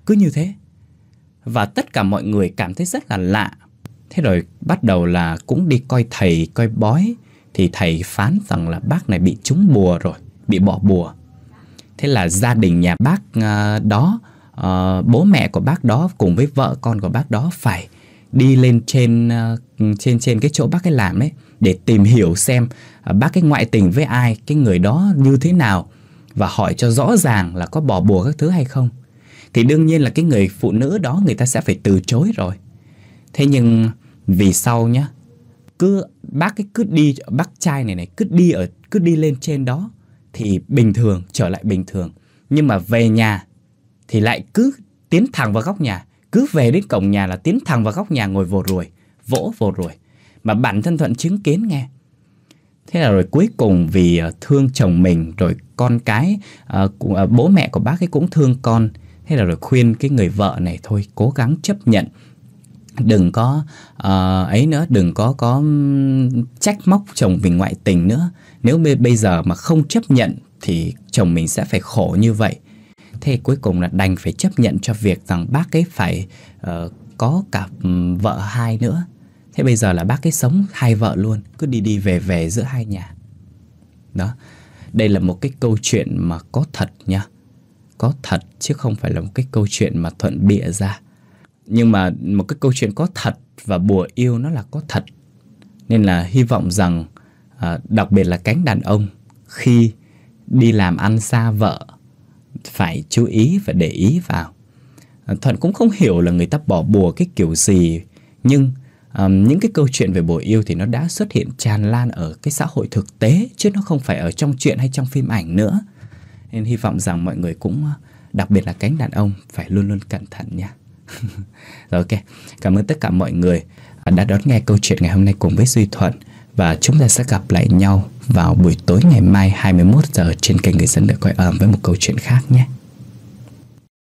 Cứ như thế Và tất cả mọi người cảm thấy rất là lạ Thế rồi bắt đầu là cũng đi coi thầy, coi bói thì thầy phán rằng là bác này bị trúng bùa rồi, bị bỏ bùa. Thế là gia đình nhà bác à, đó, à, bố mẹ của bác đó cùng với vợ con của bác đó phải đi lên trên à, trên trên cái chỗ bác ấy làm ấy để tìm hiểu xem bác cái ngoại tình với ai, cái người đó như thế nào và hỏi cho rõ ràng là có bỏ bùa các thứ hay không. Thì đương nhiên là cái người phụ nữ đó người ta sẽ phải từ chối rồi. Thế nhưng vì sau nhá, cứ bác cái cứ đi bác trai này này cứ đi ở cứ đi lên trên đó thì bình thường trở lại bình thường nhưng mà về nhà thì lại cứ tiến thẳng vào góc nhà cứ về đến cổng nhà là tiến thẳng vào góc nhà ngồi vồ ruồi vỗ vồ ruồi mà bản thân thuận chứng kiến nghe thế là rồi cuối cùng vì ờ, thương chồng mình rồi con cái ờ, ờ, bố mẹ của bác ấy cũng thương con thế là rồi khuyên cái người vợ này thôi cố gắng chấp nhận đừng có uh, ấy nữa đừng có có trách móc chồng mình ngoại tình nữa nếu bây giờ mà không chấp nhận thì chồng mình sẽ phải khổ như vậy thế cuối cùng là đành phải chấp nhận cho việc rằng bác ấy phải uh, có cả vợ hai nữa thế bây giờ là bác ấy sống hai vợ luôn cứ đi đi về về giữa hai nhà đó đây là một cái câu chuyện mà có thật nha có thật chứ không phải là một cái câu chuyện mà thuận bịa ra nhưng mà một cái câu chuyện có thật và bùa yêu nó là có thật nên là hy vọng rằng à, đặc biệt là cánh đàn ông khi đi làm ăn xa vợ phải chú ý và để ý vào à, thuận cũng không hiểu là người ta bỏ bùa cái kiểu gì nhưng um, những cái câu chuyện về bùa yêu thì nó đã xuất hiện tràn lan ở cái xã hội thực tế chứ nó không phải ở trong chuyện hay trong phim ảnh nữa nên hy vọng rằng mọi người cũng à, đặc biệt là cánh đàn ông phải luôn luôn cẩn thận nha [laughs] Rồi ok, cảm ơn tất cả mọi người đã đón nghe câu chuyện ngày hôm nay cùng với Duy Thuận và chúng ta sẽ gặp lại nhau vào buổi tối ngày mai 21 giờ trên kênh Người dân được coi ẩm với một câu chuyện khác nhé.